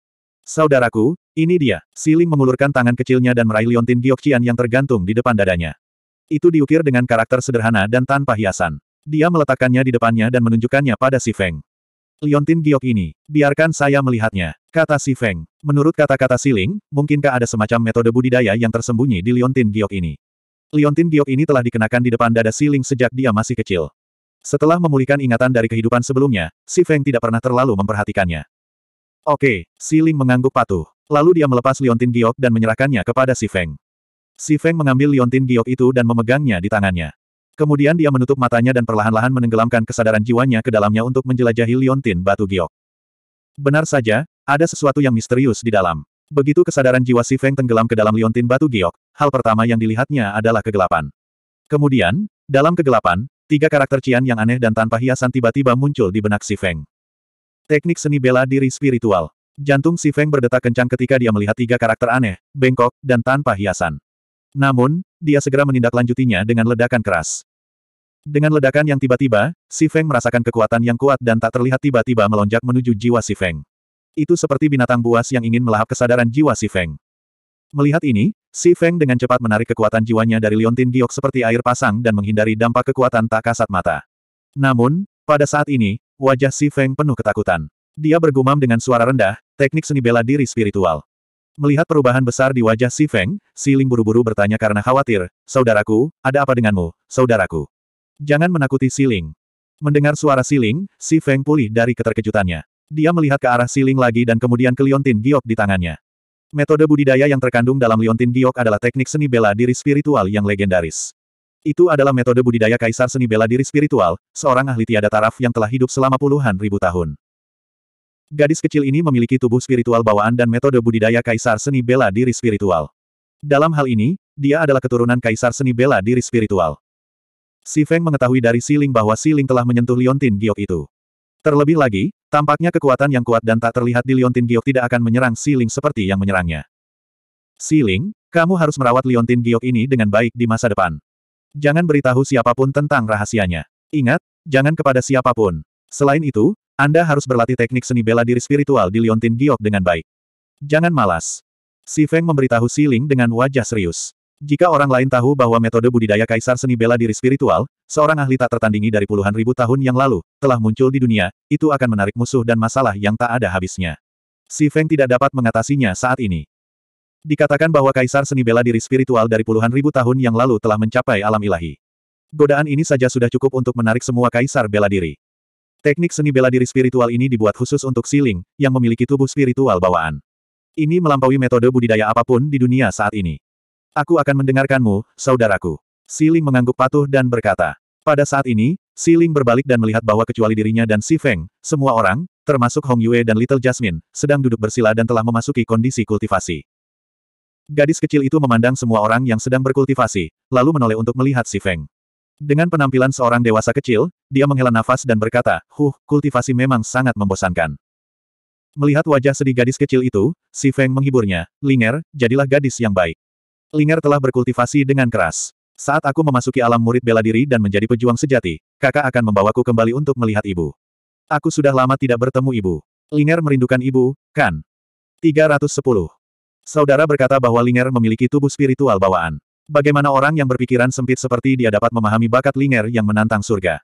Saudaraku, ini dia. Siling mengulurkan tangan kecilnya dan meraih liontin giok Giokjian yang tergantung di depan dadanya. Itu diukir dengan karakter sederhana dan tanpa hiasan. Dia meletakkannya di depannya dan menunjukkannya pada si Feng. Liontin giok ini, biarkan saya melihatnya, kata si Feng. Menurut kata-kata Siling, mungkinkah ada semacam metode budidaya yang tersembunyi di liontin giok ini? Liontin giok ini telah dikenakan di depan dada Siling sejak dia masih kecil. Setelah memulihkan ingatan dari kehidupan sebelumnya, si Feng tidak pernah terlalu memperhatikannya. Oke, Si Ling mengangguk patuh. Lalu dia melepas liontin giok dan menyerahkannya kepada Si Feng. Si Feng mengambil liontin giok itu dan memegangnya di tangannya. Kemudian dia menutup matanya dan perlahan-lahan menenggelamkan kesadaran jiwanya ke dalamnya untuk menjelajahi liontin batu giok. Benar saja, ada sesuatu yang misterius di dalam. Begitu kesadaran jiwa Si Feng tenggelam ke dalam liontin batu giok, hal pertama yang dilihatnya adalah kegelapan. Kemudian, dalam kegelapan, tiga karakter Cian yang aneh dan tanpa hiasan tiba-tiba muncul di benak Si Feng. Teknik seni bela diri spiritual. Jantung Si Feng berdetak kencang ketika dia melihat tiga karakter aneh, bengkok, dan tanpa hiasan. Namun, dia segera menindaklanjutinya dengan ledakan keras. Dengan ledakan yang tiba-tiba, Si Feng merasakan kekuatan yang kuat dan tak terlihat tiba-tiba melonjak menuju jiwa Si Feng. Itu seperti binatang buas yang ingin melahap kesadaran jiwa Si Feng. Melihat ini, Si Feng dengan cepat menarik kekuatan jiwanya dari Liontin Giok seperti air pasang dan menghindari dampak kekuatan tak kasat mata. Namun, pada saat ini, wajah Si Feng penuh ketakutan. Dia bergumam dengan suara rendah, teknik seni bela diri spiritual. Melihat perubahan besar di wajah Si Feng, Si Ling buru-buru bertanya karena khawatir, Saudaraku, ada apa denganmu, saudaraku? Jangan menakuti Si Ling. Mendengar suara Si Ling, Si Feng pulih dari keterkejutannya. Dia melihat ke arah Si Ling lagi dan kemudian ke liontin giok di tangannya. Metode budidaya yang terkandung dalam liontin giok adalah teknik seni bela diri spiritual yang legendaris. Itu adalah metode budidaya kaisar seni bela diri spiritual, seorang ahli tiada taraf yang telah hidup selama puluhan ribu tahun. Gadis kecil ini memiliki tubuh spiritual bawaan dan metode budidaya kaisar seni bela diri spiritual. Dalam hal ini, dia adalah keturunan kaisar seni bela diri spiritual. Si Feng mengetahui dari Siling bahwa Siling telah menyentuh Liontin Giok itu. Terlebih lagi, tampaknya kekuatan yang kuat dan tak terlihat di Liontin Giok tidak akan menyerang Siling seperti yang menyerangnya. Siling, kamu harus merawat Liontin Giok ini dengan baik di masa depan. Jangan beritahu siapapun tentang rahasianya. Ingat, jangan kepada siapapun. Selain itu, Anda harus berlatih teknik seni bela diri spiritual di Liontin Giok dengan baik. Jangan malas. Si Feng memberitahu Si Ling dengan wajah serius. Jika orang lain tahu bahwa metode budidaya kaisar seni bela diri spiritual, seorang ahli tak tertandingi dari puluhan ribu tahun yang lalu, telah muncul di dunia, itu akan menarik musuh dan masalah yang tak ada habisnya. Si Feng tidak dapat mengatasinya saat ini. Dikatakan bahwa kaisar seni bela diri spiritual dari puluhan ribu tahun yang lalu telah mencapai alam ilahi. Godaan ini saja sudah cukup untuk menarik semua kaisar bela diri. Teknik seni bela diri spiritual ini dibuat khusus untuk siling, yang memiliki tubuh spiritual bawaan. Ini melampaui metode budidaya apapun di dunia saat ini. Aku akan mendengarkanmu, saudaraku. Siling mengangguk patuh dan berkata. Pada saat ini, Siling berbalik dan melihat bahwa kecuali dirinya dan Si Feng, semua orang, termasuk Hong Yue dan Little Jasmine, sedang duduk bersila dan telah memasuki kondisi kultivasi. Gadis kecil itu memandang semua orang yang sedang berkultivasi, lalu menoleh untuk melihat si Feng. Dengan penampilan seorang dewasa kecil, dia menghela nafas dan berkata, Huh, kultivasi memang sangat membosankan. Melihat wajah sedih gadis kecil itu, si Feng menghiburnya, Linger, jadilah gadis yang baik. Linger telah berkultivasi dengan keras. Saat aku memasuki alam murid bela diri dan menjadi pejuang sejati, kakak akan membawaku kembali untuk melihat ibu. Aku sudah lama tidak bertemu ibu. Linger merindukan ibu, kan? 310. Saudara berkata bahwa Linger memiliki tubuh spiritual bawaan. Bagaimana orang yang berpikiran sempit seperti dia dapat memahami bakat Linger yang menantang surga?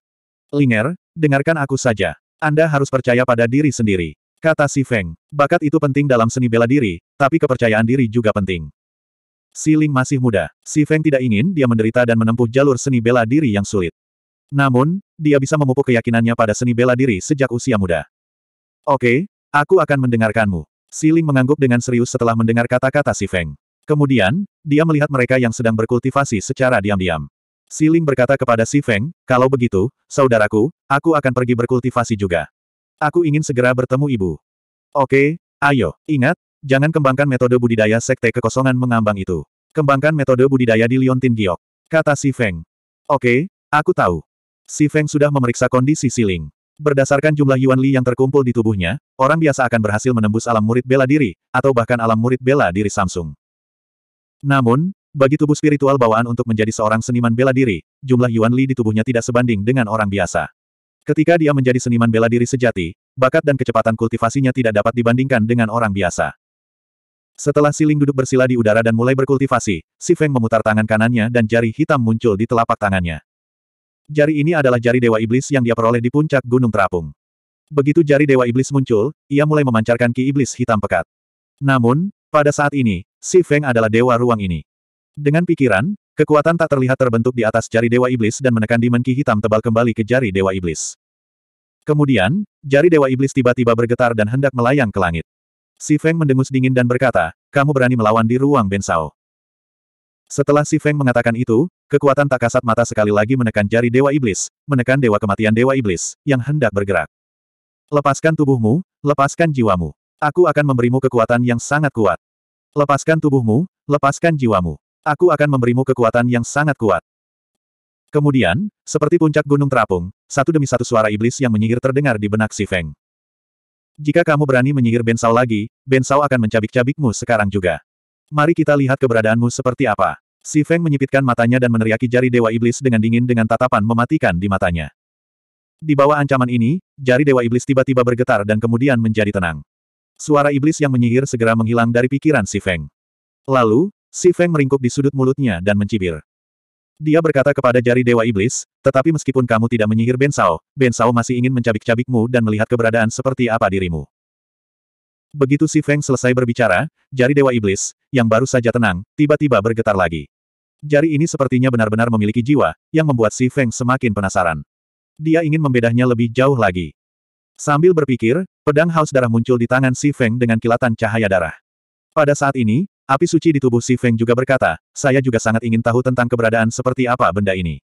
Linger, dengarkan aku saja. Anda harus percaya pada diri sendiri. Kata si Feng, bakat itu penting dalam seni bela diri, tapi kepercayaan diri juga penting. Si Ling masih muda. Si Feng tidak ingin dia menderita dan menempuh jalur seni bela diri yang sulit. Namun, dia bisa memupuk keyakinannya pada seni bela diri sejak usia muda. Oke, aku akan mendengarkanmu. Siling mengangguk dengan serius setelah mendengar kata-kata Si Feng. Kemudian, dia melihat mereka yang sedang berkultivasi secara diam-diam. Siling berkata kepada Si Feng, kalau begitu, saudaraku, aku akan pergi berkultivasi juga. Aku ingin segera bertemu ibu. Oke, ayo, ingat, jangan kembangkan metode budidaya sekte kekosongan mengambang itu. Kembangkan metode budidaya di Liontin Giok. Kata Si Feng. Oke, aku tahu. Si Feng sudah memeriksa kondisi Siling. Berdasarkan jumlah Yuan Li yang terkumpul di tubuhnya, orang biasa akan berhasil menembus alam murid bela diri, atau bahkan alam murid bela diri Samsung. Namun, bagi tubuh spiritual bawaan untuk menjadi seorang seniman bela diri, jumlah Yuan Li di tubuhnya tidak sebanding dengan orang biasa. Ketika dia menjadi seniman bela diri sejati, bakat dan kecepatan kultivasinya tidak dapat dibandingkan dengan orang biasa. Setelah Siling duduk bersila di udara dan mulai berkultivasi, Si Feng memutar tangan kanannya dan jari hitam muncul di telapak tangannya. Jari ini adalah jari Dewa Iblis yang dia peroleh di puncak Gunung Terapung. Begitu jari Dewa Iblis muncul, ia mulai memancarkan ki iblis hitam pekat. Namun, pada saat ini, Si Feng adalah Dewa Ruang ini. Dengan pikiran, kekuatan tak terlihat terbentuk di atas jari Dewa Iblis dan menekan dimen ki hitam tebal kembali ke jari Dewa Iblis. Kemudian, jari Dewa Iblis tiba-tiba bergetar dan hendak melayang ke langit. Si Feng mendengus dingin dan berkata, kamu berani melawan di ruang Bensao. Setelah Si Feng mengatakan itu, kekuatan tak kasat mata sekali lagi menekan jari Dewa Iblis, menekan Dewa Kematian Dewa Iblis, yang hendak bergerak. Lepaskan tubuhmu, lepaskan jiwamu. Aku akan memberimu kekuatan yang sangat kuat. Lepaskan tubuhmu, lepaskan jiwamu. Aku akan memberimu kekuatan yang sangat kuat. Kemudian, seperti puncak gunung terapung, satu demi satu suara iblis yang menyihir terdengar di benak Si Feng. Jika kamu berani menyihir Bensau lagi, Bensau akan mencabik-cabikmu sekarang juga. Mari kita lihat keberadaanmu seperti apa. Si Feng menyipitkan matanya dan meneriaki jari Dewa Iblis dengan dingin dengan tatapan mematikan di matanya. Di bawah ancaman ini, jari Dewa Iblis tiba-tiba bergetar dan kemudian menjadi tenang. Suara iblis yang menyihir segera menghilang dari pikiran Si Feng. Lalu, Si Feng meringkuk di sudut mulutnya dan mencibir. Dia berkata kepada jari Dewa Iblis, tetapi meskipun kamu tidak menyihir Bensao, Bensao masih ingin mencabik-cabikmu dan melihat keberadaan seperti apa dirimu. Begitu Si Feng selesai berbicara, jari Dewa Iblis, yang baru saja tenang, tiba-tiba bergetar lagi. Jari ini sepertinya benar-benar memiliki jiwa, yang membuat Si Feng semakin penasaran. Dia ingin membedahnya lebih jauh lagi. Sambil berpikir, pedang haus darah muncul di tangan Si Feng dengan kilatan cahaya darah. Pada saat ini, api suci di tubuh Si Feng juga berkata, saya juga sangat ingin tahu tentang keberadaan seperti apa benda ini.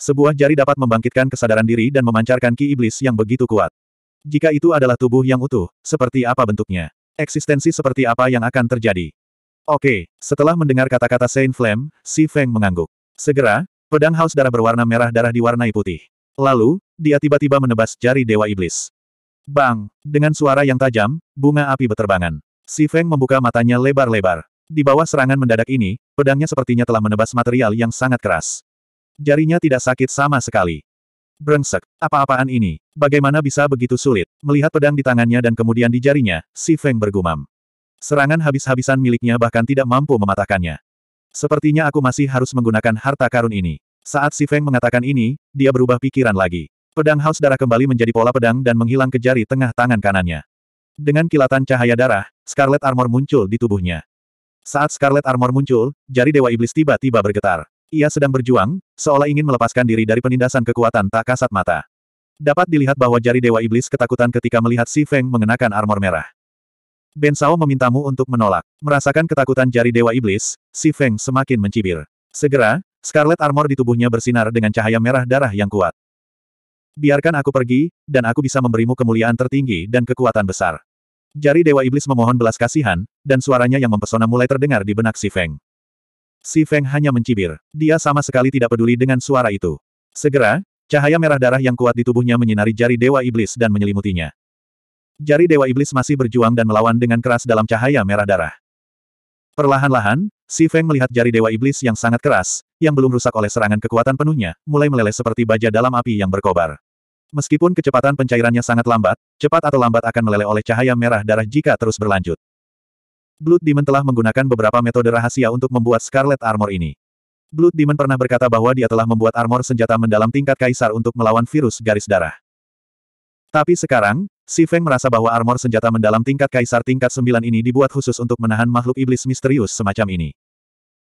Sebuah jari dapat membangkitkan kesadaran diri dan memancarkan ki iblis yang begitu kuat. Jika itu adalah tubuh yang utuh, seperti apa bentuknya? Eksistensi seperti apa yang akan terjadi? Oke, setelah mendengar kata-kata Saint Flame, Si Feng mengangguk. Segera, pedang haus darah berwarna merah darah diwarnai putih. Lalu, dia tiba-tiba menebas jari Dewa Iblis. Bang! Dengan suara yang tajam, bunga api berterbangan. Si Feng membuka matanya lebar-lebar. Di bawah serangan mendadak ini, pedangnya sepertinya telah menebas material yang sangat keras. Jarinya tidak sakit sama sekali. Brengsek, apa-apaan ini? Bagaimana bisa begitu sulit? Melihat pedang di tangannya dan kemudian di jarinya, Si Feng bergumam. Serangan habis-habisan miliknya bahkan tidak mampu mematahkannya. Sepertinya aku masih harus menggunakan harta karun ini. Saat Si Feng mengatakan ini, dia berubah pikiran lagi. Pedang haus darah kembali menjadi pola pedang dan menghilang ke jari tengah tangan kanannya. Dengan kilatan cahaya darah, Scarlet Armor muncul di tubuhnya. Saat Scarlet Armor muncul, jari Dewa Iblis tiba-tiba bergetar. Ia sedang berjuang, seolah ingin melepaskan diri dari penindasan kekuatan tak kasat mata. Dapat dilihat bahwa jari Dewa Iblis ketakutan ketika melihat Si Feng mengenakan armor merah. Ben Sao memintamu untuk menolak. Merasakan ketakutan jari Dewa Iblis, Si Feng semakin mencibir. Segera, Scarlet Armor di tubuhnya bersinar dengan cahaya merah darah yang kuat. Biarkan aku pergi, dan aku bisa memberimu kemuliaan tertinggi dan kekuatan besar. Jari Dewa Iblis memohon belas kasihan, dan suaranya yang mempesona mulai terdengar di benak Si Feng. Si Feng hanya mencibir. Dia sama sekali tidak peduli dengan suara itu. Segera, cahaya merah darah yang kuat di tubuhnya menyinari jari Dewa Iblis dan menyelimutinya. Jari Dewa Iblis masih berjuang dan melawan dengan keras dalam cahaya merah darah. Perlahan-lahan, Si Feng melihat jari Dewa Iblis yang sangat keras, yang belum rusak oleh serangan kekuatan penuhnya, mulai meleleh seperti baja dalam api yang berkobar. Meskipun kecepatan pencairannya sangat lambat, cepat atau lambat akan meleleh oleh cahaya merah darah jika terus berlanjut. Blood Demon telah menggunakan beberapa metode rahasia untuk membuat Scarlet Armor ini. Blood Demon pernah berkata bahwa dia telah membuat armor senjata mendalam tingkat kaisar untuk melawan virus garis darah. Tapi sekarang, Si Feng merasa bahwa armor senjata mendalam tingkat kaisar tingkat 9 ini dibuat khusus untuk menahan makhluk iblis misterius semacam ini.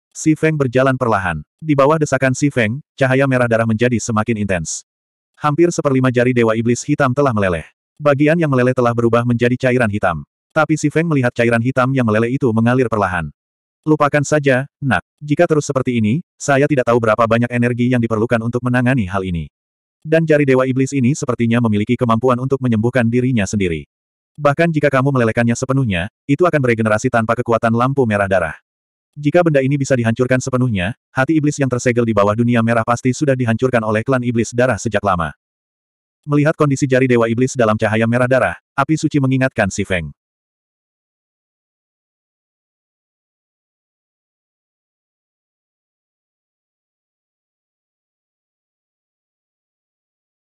Si Feng berjalan perlahan. Di bawah desakan Si Feng, cahaya merah darah menjadi semakin intens. Hampir seperlima jari Dewa Iblis Hitam telah meleleh. Bagian yang meleleh telah berubah menjadi cairan hitam. Tapi Si Feng melihat cairan hitam yang meleleh itu mengalir perlahan. Lupakan saja, nak. Jika terus seperti ini, saya tidak tahu berapa banyak energi yang diperlukan untuk menangani hal ini. Dan jari Dewa Iblis ini sepertinya memiliki kemampuan untuk menyembuhkan dirinya sendiri. Bahkan jika kamu melelehkannya sepenuhnya, itu akan beregenerasi tanpa kekuatan lampu merah darah. Jika benda ini bisa dihancurkan sepenuhnya, hati iblis yang tersegel di bawah dunia merah pasti sudah dihancurkan oleh klan iblis darah sejak lama. Melihat kondisi jari dewa iblis dalam cahaya merah darah, api suci mengingatkan si Feng.